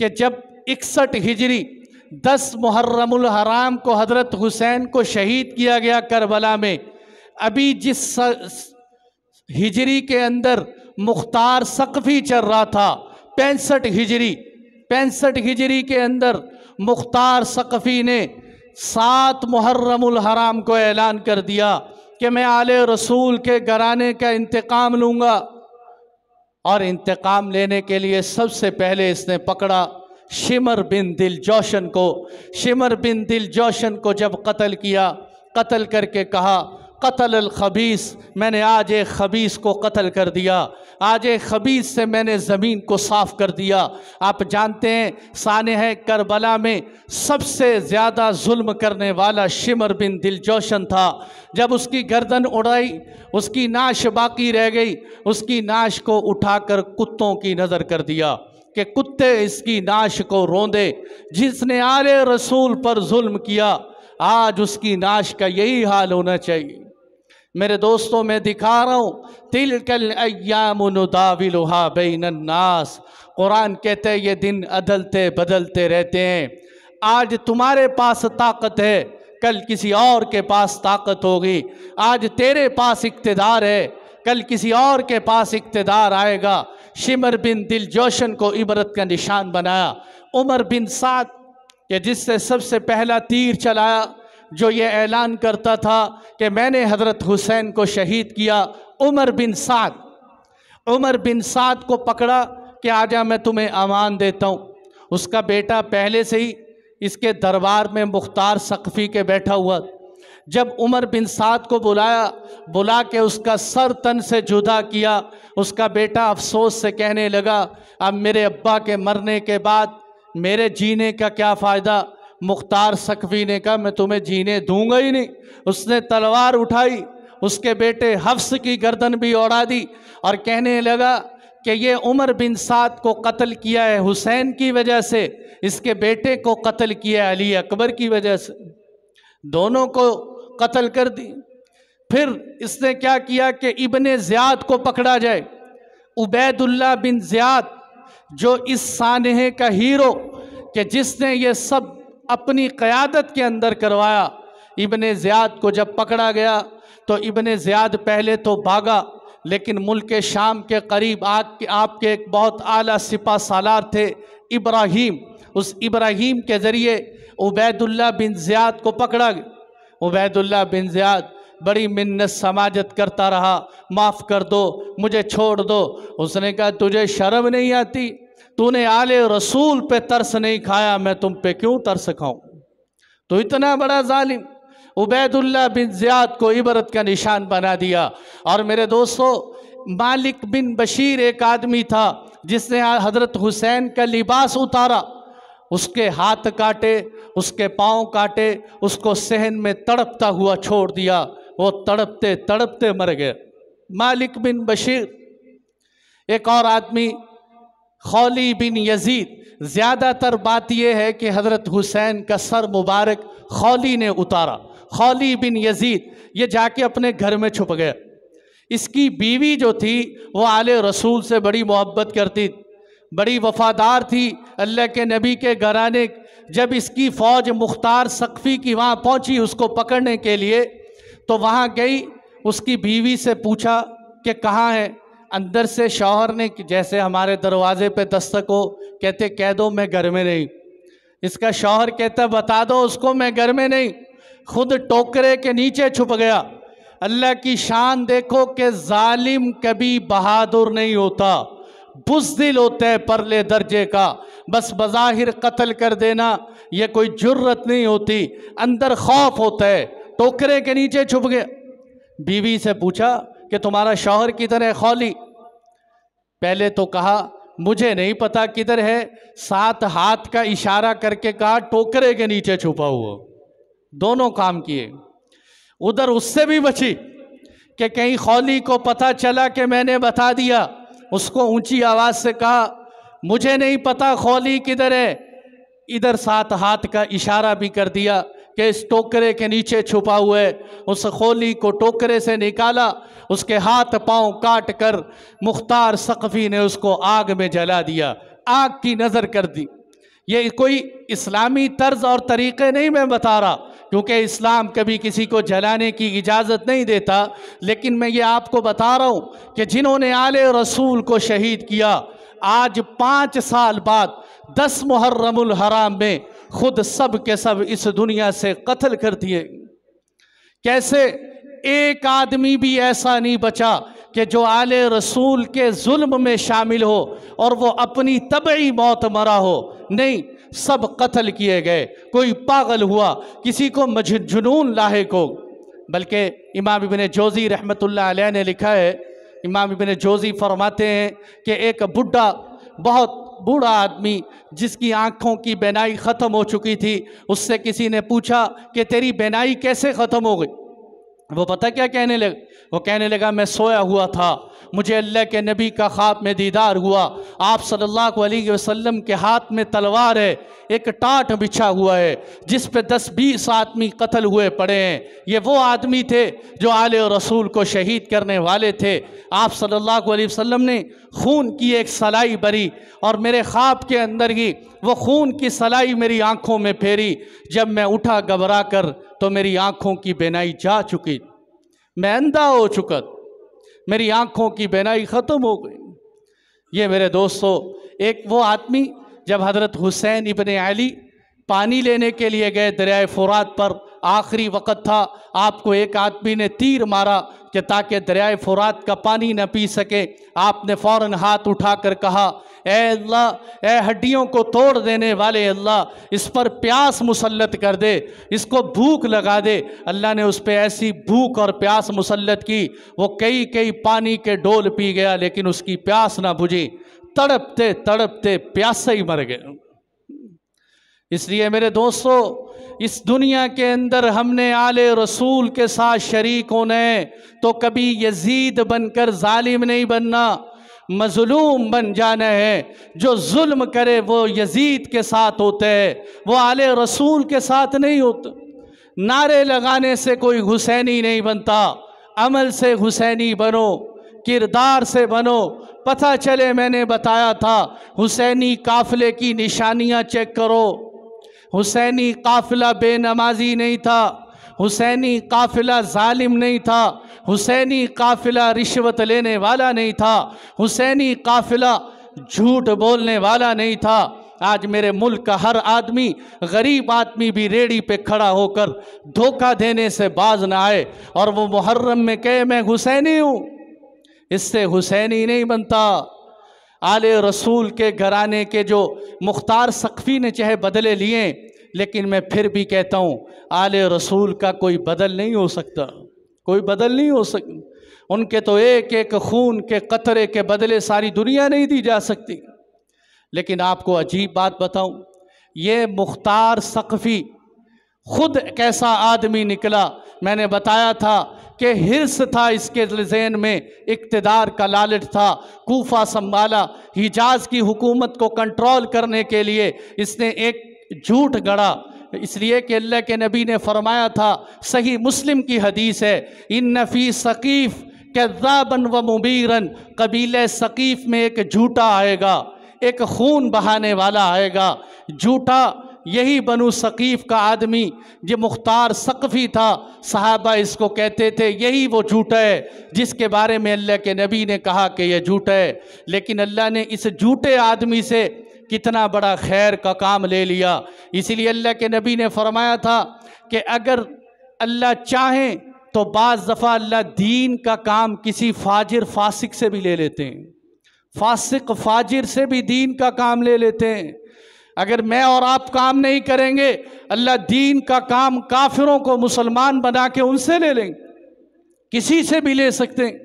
कि जब इकसठ हिजरी दस मुहर्रमुल हराम को हज़रत हुसैन को शहीद किया गया करबला में अभी जिस हिजरी के अंदर मुख्तार सकफ़ी चल रहा था पैंसठ हिजरी पैंसठ हिजरी के अंदर मुख्तार सकफ़ी ने सात मुहर्रम हराम को ऐलान कर दिया कि मैं आले रसूल के घराने का इंतकाम लूँगा और इंतकाम लेने के लिए सबसे पहले इसने पकड़ा शिमर बिन दिल जोशन को शिमर बिन दिल जोशन को जब कत्ल किया कत्ल करके कहा कतल ख़बीस मैंने आज एक ख़बीस को कत्ल कर दिया आज एक ख़बीस से मैंने ज़मीन को साफ़ कर दिया आप जानते हैं है करबला में सबसे ज़्यादा जुल्म करने वाला शिमर बिन दिलजोशन था जब उसकी गर्दन उड़ाई उसकी नाश बाकी रह गई उसकी नाश को उठाकर कुत्तों की नज़र कर दिया कि कुत्ते इसकी नाश को रोंदे जिसने आले रसूल पर जुल्म किया आज उसकी नाश का यही हाल होना चाहिए मेरे दोस्तों मैं दिखा रहा हूँ तिल कल अयामदाविलहा बेनास कुरान कहते हैं ये दिन अदलते बदलते रहते हैं आज तुम्हारे पास ताकत है कल किसी और के पास ताकत होगी आज तेरे पास इकतदार है कल किसी और के पास इकतदार आएगा शिमर बिन दिल जोशन को इबरत का निशान बनाया उमर बिन साद के जिससे सबसे पहला तीर चलाया जो ये ऐलान करता था कि मैंने हज़रत हुसैन को शहीद किया उमर बिन साद उमर बिन साद को पकड़ा कि आजा मैं तुम्हें अमान देता हूँ उसका बेटा पहले से ही इसके दरबार में मुख्तार सकफ़ी के बैठा हुआ जब उमर बिन साद को बुलाया बुला के उसका सर तन से जुदा किया उसका बेटा अफसोस से कहने लगा अब मेरे अब्बा के मरने के बाद मेरे जीने का क्या फ़ायदा मुख्तार सकवी ने कहा मैं तुम्हें जीने दूंगा ही नहीं उसने तलवार उठाई उसके बेटे हफ्स की गर्दन भी ओढ़ा दी और कहने लगा कि ये उमर बिन साद को कत्ल किया है हुसैन की वजह से इसके बेटे को कत्ल किया अली अकबर की वजह से दोनों को कत्ल कर दी फिर इसने क्या किया कि इबन ज़ियाद को पकड़ा जाए उबैदुल्ला बिन ज़ियाद जो इस सानहे का हीरो कि जिसने ये सब अपनी क़्यादत के अंदर करवाया इबन ज़ियाद को जब पकड़ा गया तो इबन ज़ियाद पहले तो भागा लेकिन मुल्क शाम के करीब आग के आपके एक बहुत आला सिपा सालार थे इब्राहिम उस इब्राहिम के ज़रिए उबैदुल्ला बिन ज़ियाद को पकड़ा गया उबैदुल्ला बिन ज़ियाद बड़ी मिन्नत समाजत करता रहा माफ़ कर दो मुझे छोड़ दो उसने कहा तुझे शर्म नहीं आती तूने आले रसूल पे तरस नहीं खाया मैं तुम पे क्यों तरस खाऊं तो इतना बड़ा जालिम उबैदुल्ला बिन ज़ियाद को इबरत का निशान बना दिया और मेरे दोस्तों मालिक बिन बशीर एक आदमी था जिसने हज़रत हुसैन का लिबास उतारा उसके हाथ काटे उसके पाँव काटे उसको सहन में तड़पता हुआ छोड़ दिया वो तड़पते तड़पते मर गए मालिक बिन बशीर एक और आदमी खौली बिन यजीद ज़्यादातर बात यह है कि हज़रत हुसैन का सर मुबारक खौली ने उतारा खौली बिन यजीद ये जाके अपने घर में छुप गया इसकी बीवी जो थी वो आल रसूल से बड़ी मोहब्बत करती बड़ी वफादार थी अल्लाह के नबी के घराने जब इसकी फ़ौज मुख्तार सकफ़ी की वहाँ पहुँची उसको पकड़ने के लिए तो वहाँ गई उसकी बीवी से पूछा कि कहाँ है अंदर से शौहर ने जैसे हमारे दरवाजे पे दस्तक हो कहते कह दो मैं घर में नहीं इसका शौहर कहता बता दो उसको मैं घर में नहीं खुद टोकरे के नीचे छुप गया अल्लाह की शान देखो कि जालिम कभी बहादुर नहीं होता बुजदिल होता है परले दर्जे का बस बज़ाहिर कत्ल कर देना यह कोई जुर्रत नहीं होती अंदर खौफ होता है टोकरे के नीचे छुप गया बीवी से पूछा कि तुम्हारा शौहर किधर है खौली पहले तो कहा मुझे नहीं पता किधर है सात हाथ का इशारा करके कहा टोकरे के नीचे छुपा हुआ दोनों काम किए उधर उससे भी बची कि कहीं खौली को पता चला कि मैंने बता दिया उसको ऊंची आवाज़ से कहा मुझे नहीं पता खौली किधर है इधर सात हाथ का इशारा भी कर दिया के इस टोकरे के नीचे छुपा हुए उस खोली को टोकरे से निकाला उसके हाथ पांव काट कर मुख्तार सकफ़ी ने उसको आग में जला दिया आग की नज़र कर दी ये कोई इस्लामी तर्ज और तरीक़े नहीं मैं बता रहा क्योंकि इस्लाम कभी किसी को जलाने की इजाज़त नहीं देता लेकिन मैं ये आपको बता रहा हूँ कि जिन्होंने आले रसूल को शहीद किया आज पाँच साल बाद दस मुहर्रमुल हराम में खुद सब के सब इस दुनिया से कत्ल कर दिए कैसे एक आदमी भी ऐसा नहीं बचा कि जो आले रसूल के जुल्म में शामिल हो और वो अपनी तबई मौत मरा हो नहीं सब कत्ल किए गए कोई पागल हुआ किसी को मजनून लाहे को बल्कि इमाम इबन जोजी रहमत ने लिखा है इमाम इबन जोजी फरमाते हैं कि एक बुढ़ा बहुत बूढ़ा आदमी जिसकी आँखों की बेनाई ख़त्म हो चुकी थी उससे किसी ने पूछा कि तेरी बेनाई कैसे ख़त्म हो गई वो पता क्या कहने लगे वो कहने लगा मैं सोया हुआ था मुझे अल्लाह के नबी का ख्वाब में दीदार हुआ आप सल्लल्लाहु अलैहि वसल्लम के हाथ में तलवार है एक टाट बिछा हुआ है जिस पे दस बीस आदमी कत्ल हुए पड़े हैं ये वो आदमी थे जो आल रसूल को शहीद करने वाले थे आप सल्लल्लाहु अलैहि वसल्लम ने खून की एक सलाई भरी और मेरे ख्वाब के अंदर ही वो खून की सलाई मेरी आँखों में फेरी जब मैं उठा घबरा कर तो मेरी आँखों की बेनाई जा चुकी मैं अंधा हो चुका मेरी आँखों की बेनाई ख़त्म हो गई ये मेरे दोस्तों एक वो आदमी जब हज़रत हुसैन इबन अली पानी लेने के लिए गए दरियाए फुरात पर आखिरी वक़्त था आपको एक आदमी ने तीर मारा कि ताकि दरियाए फुरात का पानी न पी सके आपने फ़ौर हाथ उठाकर कहा ए अल्लाह ए हड्डियों को तोड़ देने वाले अल्लाह इस पर प्यास मुसलत कर दे इसको भूख लगा दे अल्लाह ने उस पर ऐसी भूख और प्यास मुसलत की वो कई कई पानी के डोल पी गया लेकिन उसकी प्यास ना बुझी तड़पते तड़पते प्यासे ही मर गए इसलिए मेरे दोस्तों इस दुनिया के अंदर हमने आले रसूल के साथ शरीक होने तो कभी यजीद बनकर जालिम नहीं बनना मजलूम बन जाना है जो जुल्म करे वो यजीद के साथ होते हैं वो आले रसूल के साथ नहीं होते नारे लगाने से कोई हुसैनी नहीं बनता अमल से हुसैनी बनो किरदार से बनो पता चले मैंने बताया था हुसैनी काफ़िले की निशानियां चेक करो हुसैनी काफ़िला बेनमाजी नहीं था हुसैनी काफ़िला जालिम नहीं था हुसैनी काफिला रिश्वत लेने वाला नहीं था हुसैनी काफिला झूठ बोलने वाला नहीं था आज मेरे मुल्क का हर आदमी गरीब आदमी भी रेडी पे खड़ा होकर धोखा देने से बाज न आए और वो मुहर्रम में कहे मैं हुसैनी हूँ इससे हुसैनी नहीं बनता आले रसूल के घराने के जो मुख्तार सख्फी ने चाहे बदले लिए लेकिन मैं फिर भी कहता हूँ आले रसूल का कोई बदल नहीं हो सकता कोई बदल नहीं हो सक उनके तो एक एक खून के कतरे के बदले सारी दुनिया नहीं दी जा सकती लेकिन आपको अजीब बात बताऊं ये मुख्तार सकफ़ी खुद कैसा आदमी निकला मैंने बताया था कि हिरस था इसके जहन में इकतदार का लालच था कोफा संभाला हिजाज की हुकूमत को कंट्रोल करने के लिए इसने एक झूठ गढ़ा इसलिए कि अल्लाह के नबी ने फरमाया था सही मुस्लिम की हदीस है इन नफ़ी सकीफ़ कज़ाबन व मुबीरन कबीले सकीफ़ में एक झूठा आएगा एक खून बहाने वाला आएगा झूठा यही बनु सकीफ़ का आदमी जो मुख्तार सक़फ़ी था साहबा इसको कहते थे यही वो झूठा है जिसके बारे में अल्लाह के नबी ने कहा कि यह झूठा है लेकिन अल्लाह ने इस झूठे आदमी से कितना बड़ा खैर का काम ले लिया इसीलिए अल्लाह के नबी ने फरमाया था कि अगर अल्लाह चाहें तो बाज़ दफ़ा अल्लाह दीन का काम किसी फाजिर फासिक से भी ले लेते हैं फासिक फाजिर से भी दीन का काम ले लेते हैं अगर मैं और आप काम नहीं करेंगे अल्लाह दीन का काम काफिरों को मुसलमान बना के उनसे ले लेंगे किसी से भी ले सकते हैं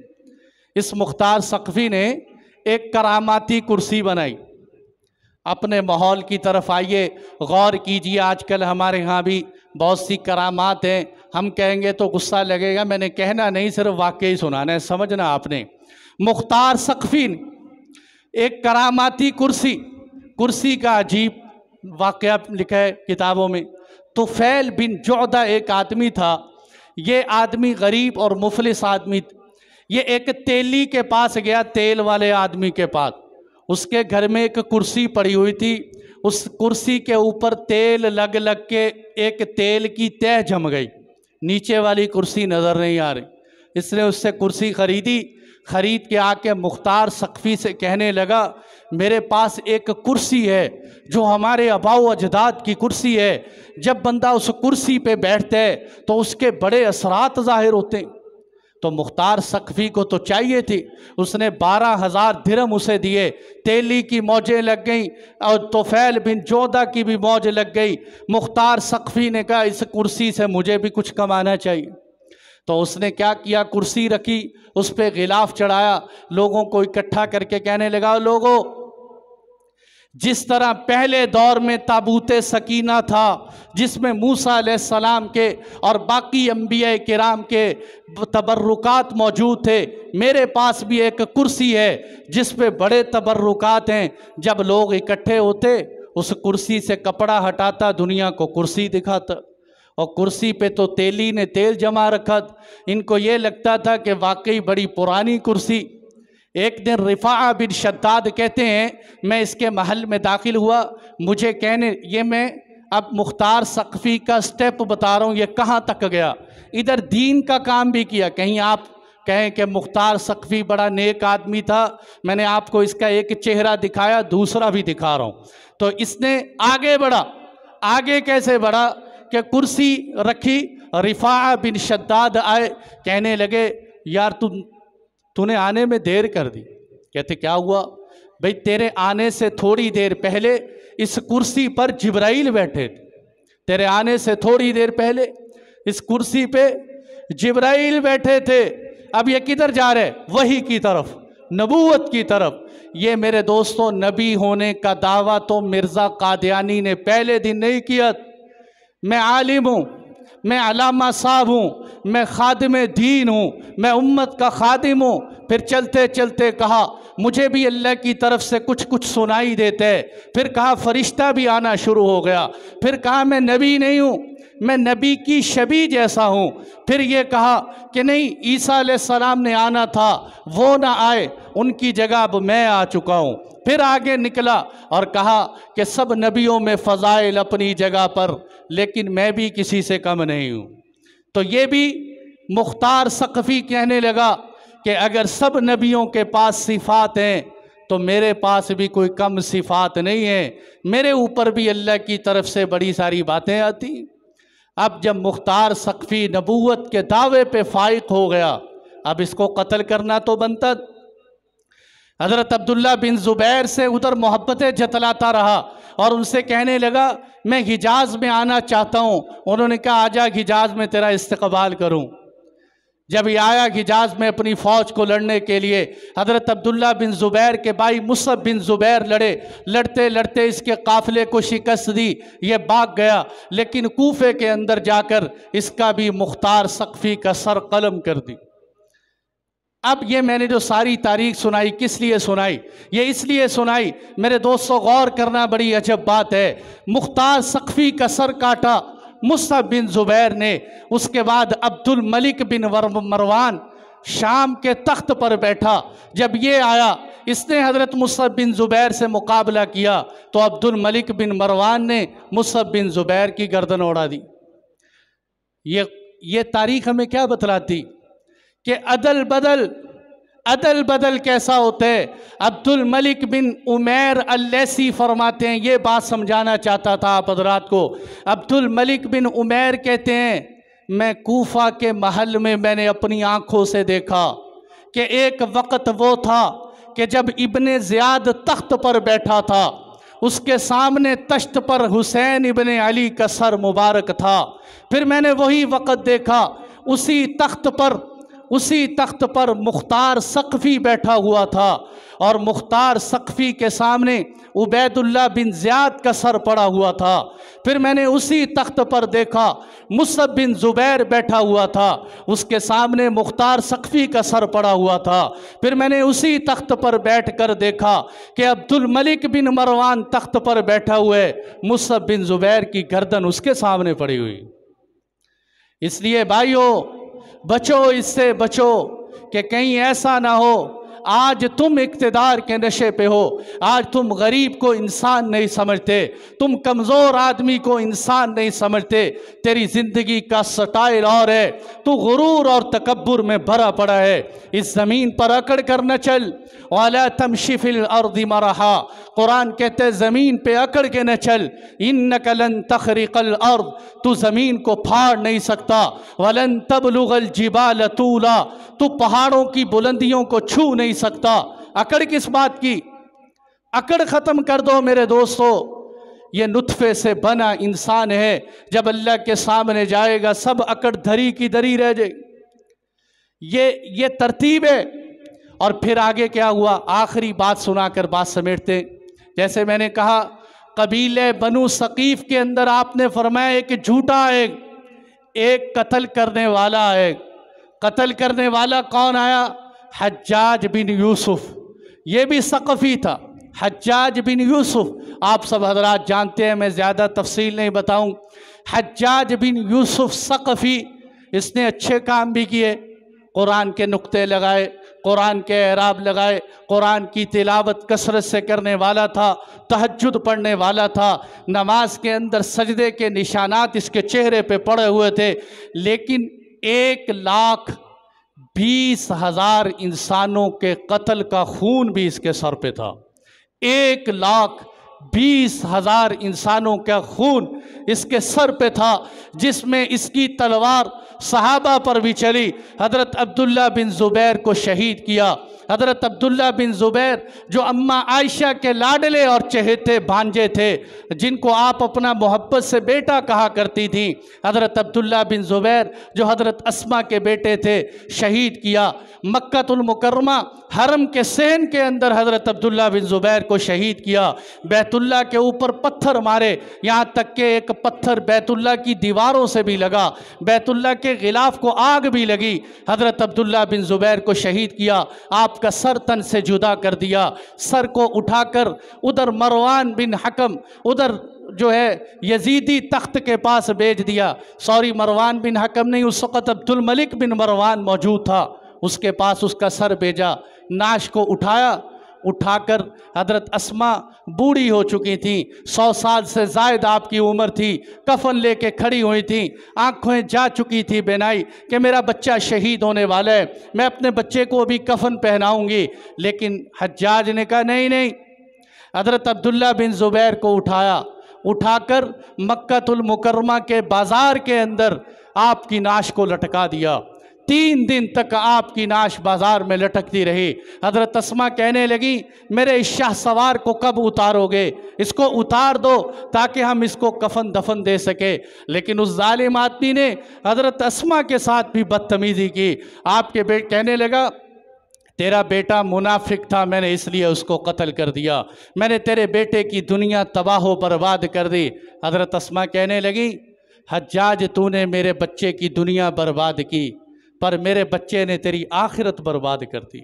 इस मुख्तार सकफ़ी ने एक करामाती कुर्सी बनाई अपने माहौल की तरफ आइए गौर कीजिए आजकल हमारे यहाँ भी बहुत सी करामात हैं हम कहेंगे तो गुस्सा लगेगा मैंने कहना नहीं सिर्फ वाक्य ही सुनाना है समझना आपने मुख्तार सकफीन एक करामाती कुर्सी कुर्सी का अजीब वाक़ लिखा है किताबों में तो फैल बिन जोदा एक आदमी था ये आदमी गरीब और मुफलिस आदमी ये एक तेली के पास गया तेल वाले आदमी के पास उसके घर में एक कुर्सी पड़ी हुई थी उस कुर्सी के ऊपर तेल लग लग के एक तेल की तय जम गई नीचे वाली कुर्सी नज़र नहीं आ रही इसने उससे कुर्सी ख़रीदी ख़रीद के आके मुख्तार सख्फी से कहने लगा मेरे पास एक कुर्सी है जो हमारे अबाऊ अजदाद की कुर्सी है जब बंदा उस कुर्सी पे बैठता है तो उसके बड़े असरात ज़ाहिर होते हैं तो मुख्तार सकफी को तो चाहिए थी उसने बारह हज़ार धर्म उसे दिए तेली की मौजें लग गई और तोफ़ैल बिन जोदा की भी मौज लग गई मुख्तार सकफी ने कहा इस कुर्सी से मुझे भी कुछ कमाना चाहिए तो उसने क्या किया कुर्सी रखी उस पर गिलाफ चढ़ाया लोगों को इकट्ठा करके कहने लगा लोगों जिस तरह पहले दौर में ताबूत सकीना था जिसमें मूसा सलाम के और बाकी अम्बिया कराम के तबर्रुकात मौजूद थे मेरे पास भी एक कुर्सी है जिस पे बड़े तबर्रुकात हैं जब लोग इकट्ठे होते उस कुर्सी से कपड़ा हटाता दुनिया को कुर्सी दिखाता और कुर्सी पे तो तेली ने तेल जमा रखा इनको ये लगता था कि वाकई बड़ी पुरानी कुर्सी एक दिन रिफा बिन शद्दाद कहते हैं मैं इसके महल में दाखिल हुआ मुझे कहने ये मैं अब मुख्तार सकफ़ी का स्टेप बता रहा हूँ ये कहाँ तक गया इधर दीन का काम भी किया कहीं आप कहें कि मुख्तार सकफ़ी बड़ा नेक आदमी था मैंने आपको इसका एक चेहरा दिखाया दूसरा भी दिखा रहा हूँ तो इसने आगे बढ़ा आगे कैसे बढ़ा कि कुर्सी रखी रिफा बिन शद्दाद आए कहने लगे यार तुम तूने आने में देर कर दी कहते क्या हुआ भाई तेरे आने से थोड़ी देर पहले इस कुर्सी पर जिब्राइल बैठे थे तेरे आने से थोड़ी देर पहले इस कुर्सी पे जिब्राइल बैठे थे अब ये किधर जा रहे वही की तरफ नबूवत की तरफ ये मेरे दोस्तों नबी होने का दावा तो मिर्ज़ा कादयानी ने पहले दिन नहीं किया मैं आलिम हूँ मैं अलामा साहब हूँ मैं खादम दीन हूँ मैं उम्मत का खादिम हूँ फिर चलते चलते कहा मुझे भी अल्लाह की तरफ से कुछ कुछ सुनाई देते हैं फिर कहा फ़रिश्ता भी आना शुरू हो गया फिर कहा मैं नबी नहीं हूँ मैं नबी की शबी जैसा हूँ फिर ये कहा कि नहीं ईसा सलाम ने आना था वो ना आए उनकी जगह अब मैं आ चुका हूँ फिर आगे निकला और कहा कि सब नबियों में फ़ज़ाइल अपनी जगह पर लेकिन मैं भी किसी से कम नहीं हूँ तो ये भी मुख्तार सकफ़ी कहने लगा कि अगर सब नबियों के पास सिफ़ात हैं तो मेरे पास भी कोई कम सिफ़ात नहीं है मेरे ऊपर भी अल्लाह की तरफ से बड़ी सारी बातें आती अब जब मुख्तार सकफ़ी नबूत के दावे पे फाइक हो गया अब इसको कत्ल करना तो बनता हज़रत अब्दुल्ला बिन ज़ुबैर से उधर मोहब्बतें जतलाता रहा और उनसे कहने लगा मैं हिजाज में आना चाहता हूँ उन्होंने कहा आजा हिजाज में तेरा इस्तकबाल करूँ जब ये आया हिजाज में अपनी फ़ौज को लड़ने के लिए हज़रत अब्दुल्ला बिन ज़ुबैर के भाई मुसब बिन ज़ुबैर लड़े लड़ते लड़ते इसके काफ़िले को शिकस्त दी ये भाग गया लेकिन कोफे के अंदर जाकर इसका भी मुख्तार सकफ़ी का सर कलम कर दी अब ये मैंने जो सारी तारीख सुनाई किस लिए सुनाई ये इसलिए सुनाई मेरे दोस्तों गौर करना बड़ी अजब बात है मुख्तार सख्फी का सर काटा मुस्तफ बिन ज़ुबैर ने उसके बाद अब्दुल मलिक बिन मरवान शाम के तख्त पर बैठा जब ये आया इसने हज़रत मुस्तफ बिन ज़ुबैर से मुकाबला किया तो अब्दुल मलिक बिन मरवान ने मुस्तफ बिन ज़ुबैर की गर्दन उड़ा दी ये ये तारीख हमें क्या बतलाती कि अदल बदल अदल बदल कैसा होता है अब्दुल मलिक बिन उमेर अल्लेसी फरमाते हैं ये बात समझाना चाहता था आप हजरात को अब्दुल मलिक बिन उमेर कहते हैं मैं कोफा के महल में मैंने अपनी आँखों से देखा कि एक वक्त वो था कि जब इबन ज़ियाद तख्त पर बैठा था उसके सामने तश्त पर हुसैन इबन अली का सर मुबारक था फिर मैंने वही वक़्त देखा उसी तख्त पर उसी तख्त पर मुख्तार सकफ़ी बैठा हुआ था और मुख्तार सकफ़ी के सामने उबैदुल्ला बिन ज्याद का सर पड़ा हुआ था फिर मैंने उसी तख्त पर देखा मुसब बिन ज़ुबैर बैठा हुआ था उसके सामने मुख्तार सकफ़ी का सर पड़ा हुआ था फिर मैंने उसी तख्त पर बैठ कर देखा कि अब्दुल मलिक बिन मरवान तख्त पर बैठा हुए मुसब बिन ज़ुबैर की गर्दन उसके सामने पड़ी हुई इसलिए भाइयों बचो इससे बचो कि कहीं ऐसा ना हो आज तुम इकतदार के नशे पे हो आज तुम गरीब को इंसान नहीं समझते तुम कमज़ोर आदमी को इंसान नहीं समझते तेरी ज़िंदगी का स्टाइल और है तू गुरूर और तकबर में भरा पड़ा है इस ज़मीन पर अकड़ कर न चल वाला तम शिफिल और दिमा रहा कुरान कहते ज़मीन पे अकड़ के न चल इन नकलन तखरिकल और तू ज़मीन को फाड़ नहीं सकता वलन तबलुगल जिबाल तूला तू पहाड़ों की बुलंदियों को छू नहीं नहीं सकता अकड़ किस बात की अकड़ ख़त्म कर दो मेरे दोस्तों ये नुतफ़े से बना इंसान है जब अल्लाह के सामने जाएगा सब अकड़ धरी की धरी रह जाए ये ये तरतीब है और फिर आगे क्या हुआ आखिरी बात सुनाकर बात समेटते जैसे मैंने कहा कबीले बनु सकीफ़ के अंदर आपने फरमाया एक झूठा है एक कत्ल करने वाला है कत्ल करने वाला कौन आया हज्जाज बिन यूसुफ ये भी सक़फ़ी था हज्जाज बिन यूसुफ आप सब हजरात जानते हैं मैं ज़्यादा तफसील नहीं बताऊँ हज्जाज बिन यूसुफ सक़फ़ी इसने अच्छे काम भी किए कुरान के नुक्ते लगाए कुरान के एराब लगाए कुरान की तिलावत कसरत से करने वाला था तहजद पढ़ने वाला था नमाज के अंदर सजदे के निशानात इसके चेहरे पे पड़े हुए थे लेकिन एक लाख बीस हज़ार इंसानों के कत्ल का खून भी इसके सर पे था एक लाख बीस हज़ार इंसानों का खून इसके सर पे था जिसमें इसकी तलवार सहाबा पर भी चली हज़रत अब्दुल्ला बिन ज़ुबैर को शहीद किया हज़रत अब्दुल्ला बिन ज़ुबैर जो अम्मा आयशा के लाडले और चहेते भांजे थे जिनको आप अपना मोहब्बत से बेटा कहा करती थी हज़रत अब्दुल्ला बिन ज़ुबैर जो हज़रत असमा के बेटे थे शहीद किया मक्तुलमकरमा हरम के सहन के अंदर हज़रत अब्दुल्ला बिन ज़ुबैर को शहीद किया बैतुल्ला के ऊपर पत्थर मारे यहाँ तक के एक पत्थर बैतुल्ला की दीवारों से भी लगा बैतुल्ला के के ख़िलाफ को आग भी लगी हज़रत अब्दुल्ला बिन ज़ुबैर को शहीद किया आपका सर तन से जुदा कर दिया सर को उठाकर उधर मरवान बिन हकम उधर जो है यजीदी तख्त के पास भेज दिया सॉरी मरवान बिन हकम नहीं उस वक़्त अब्दुल मलिक बिन मरवान मौजूद था उसके पास उसका सर भेजा नाश को उठाया उठाकर हजरत असमा बूढ़ी हो चुकी थी सौ साल से जायद आपकी उम्र थी कफन लेके खड़ी हुई थी आंखें जा चुकी थी बेनाई कि मेरा बच्चा शहीद होने वाला है मैं अपने बच्चे को अभी कफन पहनाऊंगी लेकिन हजाज ने कहा नहीं नहीं हजरत अब्दुल्ला बिन ज़ुबैर को उठाया उठाकर मक्तुलमकरमा के बाज़ार के अंदर आपकी नाश को लटका दिया तीन दिन तक आपकी नाश बाजार में लटकती रही हजरत तस्मा कहने लगी मेरे इस शाह सवार को कब उतारोगे इसको उतार दो ताकि हम इसको कफन दफन दे सके लेकिन उस ालिम आदमी ने हजरत तस्मा के साथ भी बदतमीज़ी की आपके बेट कहने लगा तेरा बेटा मुनाफिक था मैंने इसलिए उसको कत्ल कर दिया मैंने तेरे बेटे की दुनिया तबाह बर्बाद कर दी हजरत तस्मा कहने लगी हजाज तूने मेरे बच्चे की दुनिया बर्बाद की पर मेरे बच्चे ने तेरी आखिरत बर्बाद कर दी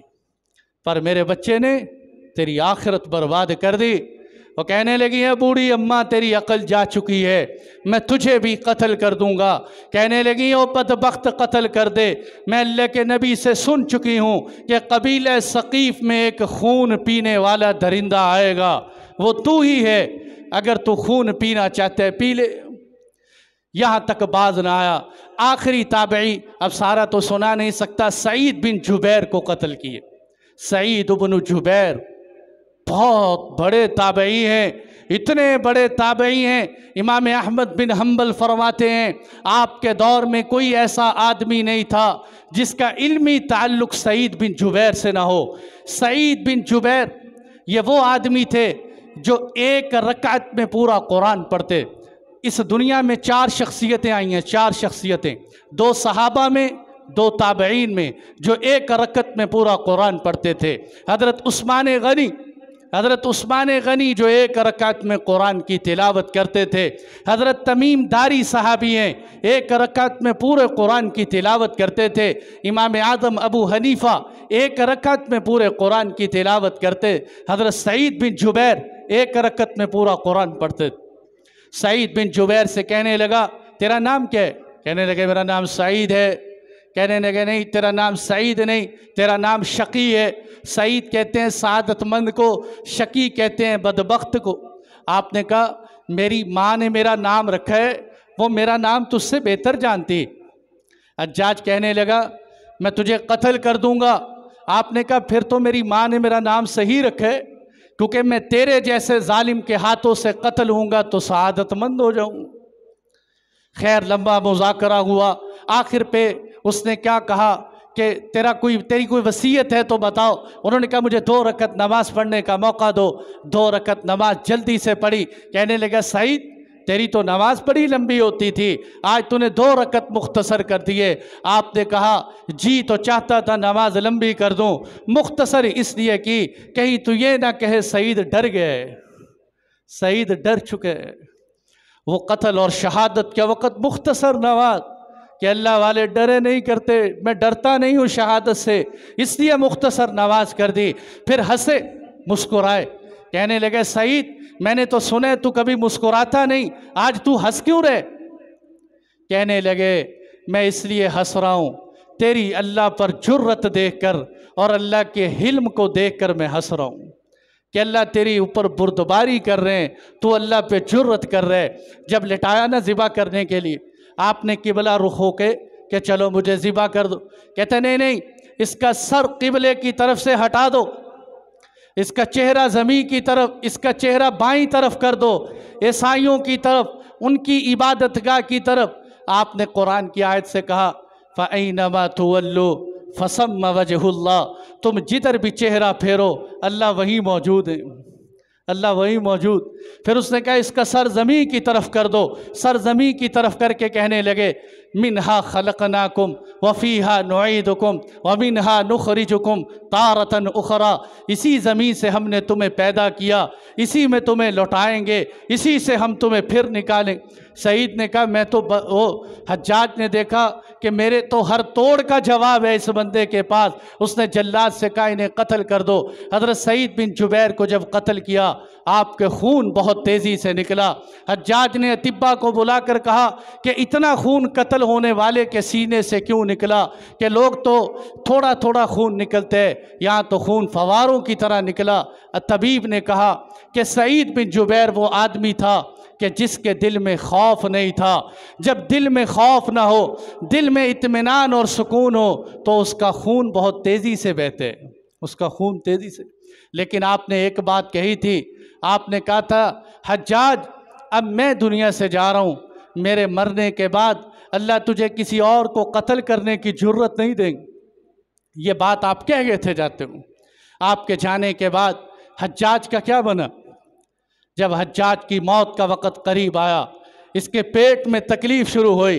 पर मेरे बच्चे ने तेरी आखिरत बर्बाद कर दी वो कहने लगी है बूढ़ी अम्मा तेरी अकल जा चुकी है मैं तुझे भी कत्ल कर दूंगा कहने लगी ओ वक़्त कत्ल कर दे मैं अल्लाह के नबी से सुन चुकी हूँ कि कबीले सकीफ़ में एक खून पीने वाला दरिंदा आएगा वो तू ही है अगर तू खून पीना चाहते पी ले यहाँ तक बाज ना आया आखिरी ताबई अब सारा तो सुना नहीं सकता सईद बिन जुबैर को कत्ल किए सईद बिन जुबैर बहुत बड़े ताबई हैं इतने बड़े ताबई हैं इमाम अहमद बिन हम्बल फरमाते हैं आपके दौर में कोई ऐसा आदमी नहीं था जिसका इल्मी ताल्लुक सईद बिन जुबैर से ना हो सईद बिन जुबैर ये वो आदमी थे जो एक रकात में पूरा कुरान पढ़ते इस दुनिया में चार शख्सियतें आई हैं चार शख्सियतें दो सहाबा में दो ताबईन में जो एक रकत में पूरा कुरान पढ़ते थे हज़रत उस्मान गनी हज़रत उस्मान गनी जो एक रकत में कुरान की तिलावत करते थे हज़रत तमीम दारी साहबी हैं एक रकत में पूरे कुरान की तिलावत करते थे इमाम आज़म अबू हनीफ़ा एक रकत में पूरे कुरान की तिलावत करते हज़रत सईद बिन जुबैर एक रकत में पूरा कुरान पढ़ते थे सईद बिन जुबैर से कहने लगा तेरा नाम क्या है कहने लगे मेरा नाम सईद है कहने लगे नहीं तेरा नाम सईद नहीं तेरा नाम शकी है सईद कहते हैं सदतमंद को शकी कहते हैं बदबख्त को आपने कहा मेरी माँ ने मेरा नाम रखा है वो मेरा नाम तुझसे बेहतर जानती अज्जाज कहने लगा मैं तुझे कत्ल कर दूंगा आपने कहा फिर तो मेरी माँ ने मेरा नाम सही रखा है क्योंकि मैं तेरे जैसे जालिम के हाथों से कत्ल हूँगा तो शहादतमंद हो जाऊँ खैर लंबा मुजाकरा हुआ आखिर पे उसने क्या कहा कि तेरा कोई तेरी कोई वसीयत है तो बताओ उन्होंने कहा मुझे दो रकत नमाज़ पढ़ने का मौका दो दो रकत नमाज जल्दी से पढ़ी कहने लगा सईद तेरी तो नमाज बड़ी लंबी होती थी आज तूने दो रकत मुख्तसर कर दिए आपने कहा जी तो चाहता था नमाज लंबी कर दूँ मुख्तसर इसलिए कि कहीं तू ये ना कहे सईद डर गए सईद डर चुके वो कत्ल और शहादत के वक़्त मुख्तसर नमाज कि अल्लाह वाले डरे नहीं करते मैं डरता नहीं हूँ शहादत से इसलिए मुख्तसर नमाज कर दी फिर हंसे मुस्कुराए कहने लगे सईद मैंने तो सुने तू कभी मुस्कुराता नहीं आज तू हंस क्यों रहे कहने लगे मैं इसलिए हंस रहा हूँ तेरी अल्लाह पर जुर्रत देखकर और अल्लाह के हिल्म को देखकर मैं हंस रहा हूँ कि अल्लाह तेरी ऊपर बुरदबारी कर रहे हैं तू अल्लाह पे जुर्रत कर रहे जब लिटाया ना ज़िबा करने के लिए आपने किबला रुख हो के कि चलो मुझे ज़िबा कर दो कहते नहीं नहीं इसका सर किबले की तरफ से हटा दो इसका चेहरा ज़मीन की तरफ इसका चेहरा बाई तरफ कर दो ईसाइयों की तरफ उनकी गाह की तरफ आपने कुरान की आयत से कहा फ़ई नमा तुल्लू फसम वजहुल्ला तुम जिधर भी चेहरा फेरो अल्लाह वहीं मौजूद है अल्लाह वही मौजूद फिर उसने कहा इसका सरजमी की तरफ कर दो सरजमी की तरफ करके कहने लगे मिन हा खलक नाकुम वफ़ी हा नोद कुम व हा नुखरिज हुकुम तारतन उखरा इसी ज़मीन से हमने तुम्हें पैदा किया इसी में तुम्हें लौटाएँगे इसी से हम तुम्हें फिर निकालें सईद ने कहा मैं तो वो हजात ने देखा कि मेरे तो हर तोड़ का जवाब है इस बंदे के पास उसने जल्लाद से कहा इन्हें कत्ल कर दो हज़रत सईद बिन जुबैर को जब कत्ल किया आपके खून बहुत तेज़ी से निकला हजाज ने अतिब्बा को बुला कर कहा कि इतना खून कत्ल होने वाले के सीने से क्यों निकला कि लोग तो थोड़ा थोड़ा खून निकलते यहाँ तो खून फवारों की तरह निकला तबीब ने कहा कि सईद बिन जुबैर वो आदमी था कि जिसके दिल में खौफ नहीं था जब दिल में खौफ ना हो दिल में इत्मीनान और सुकून हो तो उसका खून बहुत तेज़ी से बहते उसका खून तेज़ी से लेकिन आपने एक बात कही थी आपने कहा था हजाज अब मैं दुनिया से जा रहा हूँ मेरे मरने के बाद अल्लाह तुझे किसी और को कत्ल करने की ज़रूरत नहीं देंगे ये बात आप कह गए थे जाते हो आपके जाने के बाद हजाज का क्या बना जब हजाज की मौत का वक़्त करीब आया इसके पेट में तकलीफ़ शुरू हुई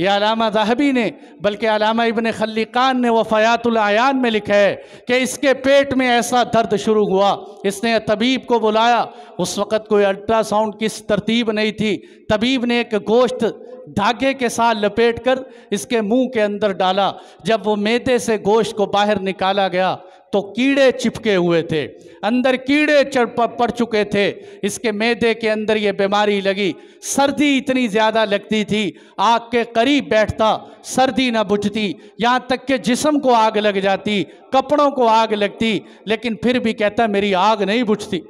यह अलामा जहबी ने बल्कि अलामा इबन खलीकान ने वफ़ायातुलयान में लिखा है कि इसके पेट में ऐसा दर्द शुरू हुआ इसने तबीब को बुलाया उस वक़्त कोई अल्ट्रासाउंड की तरतीब नहीं थी तबीब ने एक गोश्त धागे के साथ लपेट कर इसके मुंह के अंदर डाला जब वो मेदे से गोश्त को बाहर निकाला गया तो कीड़े चिपके हुए थे अंदर कीड़े चढ़ पड़ चुके थे इसके मैदे के अंदर ये बीमारी लगी सर्दी इतनी ज़्यादा लगती थी आग के करीब बैठता सर्दी ना बुझती यहाँ तक के जिसम को आग लग जाती कपड़ों को आग लगती लेकिन फिर भी कहता मेरी आग नहीं बुझती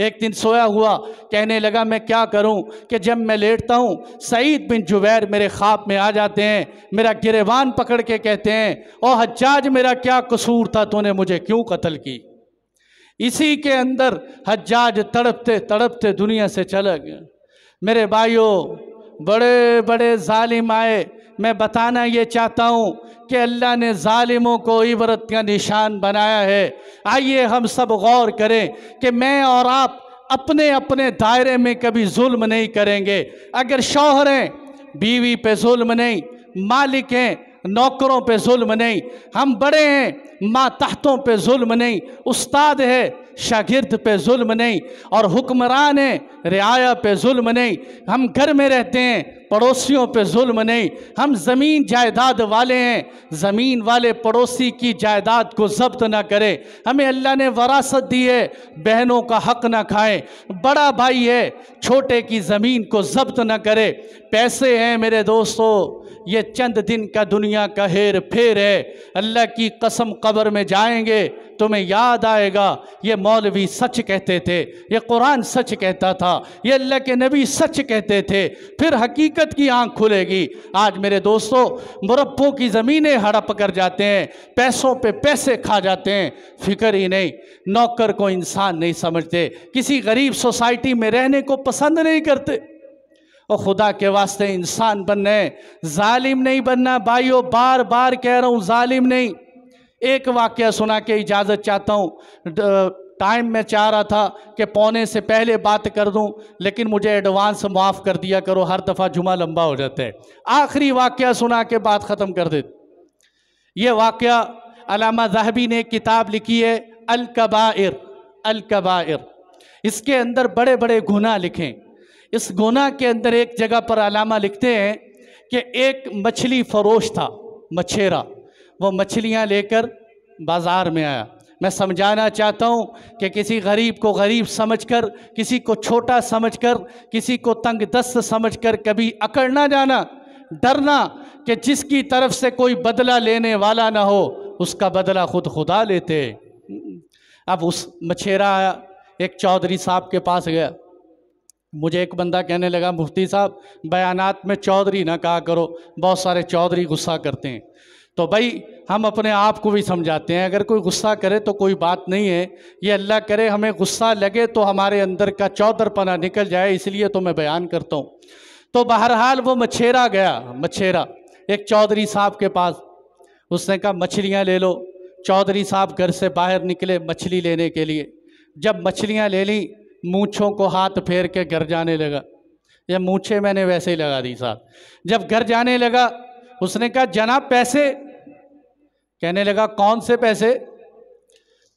एक दिन सोया हुआ कहने लगा मैं क्या करूं कि जब मैं लेटता हूं सईद बिन जुबैर मेरे ख्वाब में आ जाते हैं मेरा गिरेवान पकड़ के कहते हैं ओ हज्जाज मेरा क्या कसूर था तूने मुझे क्यों कत्ल की इसी के अंदर हज्जाज तड़पते तड़पते दुनिया से चला गया मेरे भाइयों बड़े बड़े जालिम आए मैं बताना ये चाहता हूँ कि अल्लाह ने ालिमों को इबरत का निशान बनाया है आइए हम सब गौर करें कि मैं और आप अपने अपने दायरे में कभी जुल्म नहीं करेंगे अगर शौहर हैं बीवी पे जुल्म नहीं मालिक हैं नौकरों पे जुल्म नहीं हम बड़े हैं माँ तहतों पे जुल्म नहीं उस्ताद है शागिर्द पे जुल्म नहीं और हुक्मरान रियाया पे जुल्म नहीं हम घर में रहते हैं पड़ोसियों पे जुल्म नहीं हम ज़मीन जायदाद वाले हैं ज़मीन वाले पड़ोसी की जायदाद को जब्त ना करें हमें अल्लाह ने वरासत दी है बहनों का हक ना खाएं बड़ा भाई है छोटे की ज़मीन को जब्त ना करे पैसे हैं मेरे दोस्तों ये चंद दिन का दुनिया का हेर फेर है अल्लाह की कसम कब्र में जाएंगे तुम्हें याद आएगा ये मौलवी सच कहते थे ये कुरान सच कहता था ये अल्लाह के नबी सच कहते थे फिर हकीकत की आंख खुलेगी आज मेरे दोस्तों मुरब्बों की ज़मीनें हड़प कर जाते हैं पैसों पे पैसे खा जाते हैं फिक्र ही नहीं नौकर को इंसान नहीं समझते किसी गरीब सोसाइटी में रहने को पसंद नहीं करते और खुदा के वास्ते इंसान बनना है ालिम नहीं बनना भाइयों बार बार कह रहा हूँ ालिम नहीं एक वाक्य सुना के इजाज़त चाहता हूँ टाइम में चाह रहा था कि पौने से पहले बात कर दूं लेकिन मुझे एडवांस माफ़ कर दिया करो हर दफ़ा जुमा लंबा हो जाता है आखिरी वाक्य सुना के बात ख़त्म कर दे ये वाक़ा जहबी ने किताब लिखी है अलकबाइर अलकबाइर इसके अंदर बड़े बड़े गुनाह लिखें इस गुनाह के अंदर एक जगह पर अलामा लिखते हैं कि एक मछली फरोश था मछेरा वो मछलियाँ लेकर बाज़ार में आया मैं समझाना चाहता हूं कि किसी गरीब को गरीब समझकर किसी को छोटा समझकर किसी को तंग दस्त समझ कर कभी ना जाना डरना कि जिसकी तरफ से कोई बदला लेने वाला ना हो उसका बदला खुद खुदा लेते अब उस मछेरा आया एक चौधरी साहब के पास गया मुझे एक बंदा कहने लगा मुफ्ती साहब बयानात में चौधरी ना कहा करो बहुत सारे चौधरी गुस्सा करते हैं तो भाई हम अपने आप को भी समझाते हैं अगर कोई गुस्सा करे तो कोई बात नहीं है ये अल्लाह करे हमें गुस्सा लगे तो हमारे अंदर का चौधरपना निकल जाए इसलिए तो मैं बयान करता हूँ तो बहरहाल वो मछेरा गया मछेरा एक चौधरी साहब के पास उसने कहा मछलियाँ ले लो चौधरी साहब घर से बाहर निकले मछली लेने के लिए जब मछलियाँ ले ली मूछों को हाथ फेर के घर जाने लगा या मूछे मैंने वैसे ही लगा दी साहब जब घर जाने लगा उसने कहा जनाब पैसे कहने लगा कौन से पैसे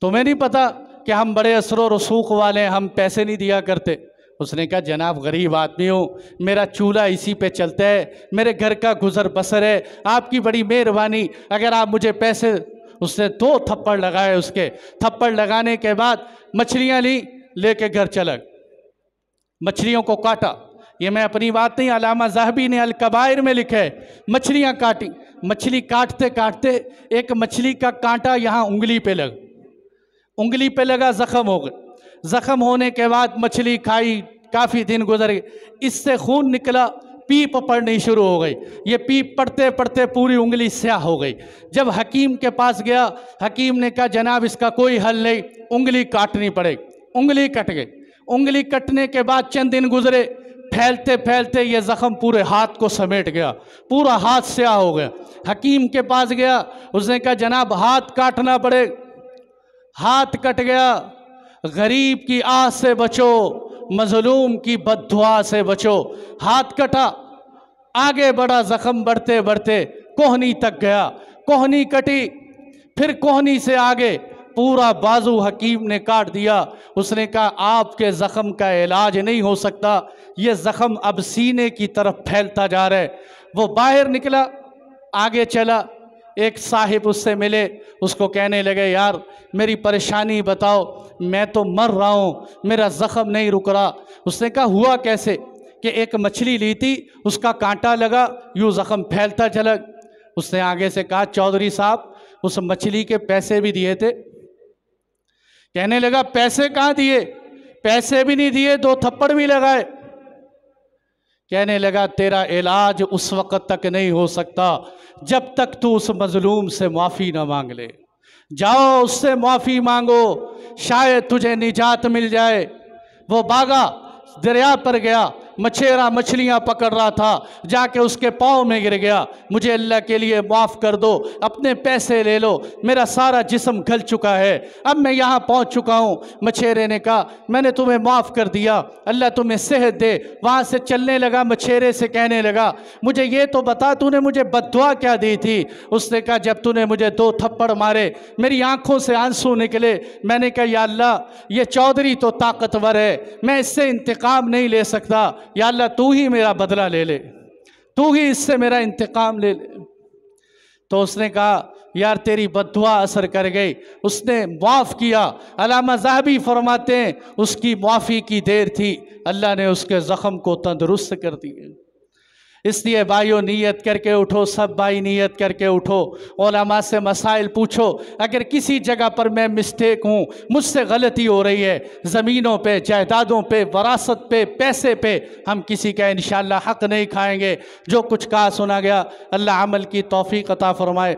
तुम्हें नहीं पता कि हम बड़े असर रसूख वाले हैं हम पैसे नहीं दिया करते उसने कहा जनाब गरीब आदमी हो मेरा चूल्हा इसी पे चलता है मेरे घर का गुजर बसर है आपकी बड़ी मेहरबानी अगर आप मुझे पैसे उसने दो थप्पड़ लगाए उसके थप्पड़ लगाने के बाद मछलियाँ ली लेके घर चला मछलियों को काटा ये मैं अपनी बात नहीं अलामा जहबी ने अलकबायर में लिखा है मछलियाँ काटी मछली काटते काटते एक मछली का कांटा यहाँ उंगली पे लग उंगली पे लगा ज़ख़म हो गए ज़ख़म होने के बाद मछली खाई काफ़ी दिन गुजर गए इससे खून निकला पीप पड़नी शुरू हो गई ये पीप पड़ते पड़ते पूरी उंगली स्याह हो गई जब हकीम के पास गया हकीम ने कहा जनाब इसका कोई हल नहीं उंगली काटनी पड़ेगी उंगली कट गई उंगली कटने के बाद चंद दिन गुजरे फैलते फैलते ये ज़ख़म पूरे हाथ को समेट गया पूरा हाथ स्याह हो गया हकीम के पास गया उसने कहा जनाब हाथ काटना पड़े हाथ कट गया गरीब की आह से बचो मजलूम की बदुआ से बचो हाथ कटा आगे बढ़ा ज़ख़म बढ़ते बढ़ते कोहनी तक गया कोहनी कटी फिर कोहनी से आगे पूरा बाजू हकीम ने काट दिया उसने कहा आपके ज़ख़म का इलाज नहीं हो सकता ये ज़ख़म अब सीने की तरफ फैलता जा रहा है वो बाहर निकला आगे चला एक साहिब उससे मिले उसको कहने लगे यार मेरी परेशानी बताओ मैं तो मर रहा हूँ मेरा ज़ख़म नहीं रुक रहा उसने कहा हुआ कैसे कि एक मछली ली थी उसका कांटा लगा यूँ ज़ख़म फैलता चला उसने आगे से कहा चौधरी साहब उस मछली के पैसे भी दिए थे कहने लगा पैसे कहाँ दिए पैसे भी नहीं दिए दो थप्पड़ भी लगाए कहने लगा तेरा इलाज उस वक़्त तक नहीं हो सकता जब तक तू उस मजलूम से माफ़ी ना मांग ले जाओ उससे माफ़ी मांगो शायद तुझे निजात मिल जाए वो बागा दरिया पर गया मछेरा मछलियाँ पकड़ रहा था जाके उसके पाँव में गिर गया मुझे अल्लाह के लिए माफ़ कर दो अपने पैसे ले लो मेरा सारा जिसम गल चुका है अब मैं यहाँ पहुँच चुका हूँ मछेरे ने कहा मैंने तुम्हें माफ़ कर दिया अल्लाह तुम्हें सेहत दे वहाँ से चलने लगा मछेरे से कहने लगा मुझे ये तो बता तूने मुझे बदवा क्या दी थी उसने कहा जब तूने मुझे दो थप्पड़ मारे मेरी आंखों से आंसू निकले मैंने कहा या अल्लाह ये चौधरी तो ताकतवर है मैं इससे इंतकाम नहीं ले सकता या अल्लाह तू ही मेरा बदला ले ले तू ही इससे मेरा इंतकाम ले ले तो उसने कहा यार तेरी बदुआ असर कर गई उसने माफ़ किया अलामा जहाबी फरमाते हैं उसकी माफ़ी की देर थी अल्लाह ने उसके ज़ख़म को तंदुरुस्त कर दिए इसलिए भाइयों नीयत करके उठो सब भाई नीयत करके उठो ओलामा से मसाइल पूछो अगर किसी जगह पर मैं मिस्टेक हूँ मुझसे गलती हो रही है ज़मीनों पे जायदादों पे वरासत पे पैसे पे हम किसी का इन हक़ नहीं खाएंगे जो कुछ कहा सुना गया अल्लाह अमल की तोफ़ी कता फ़रमाए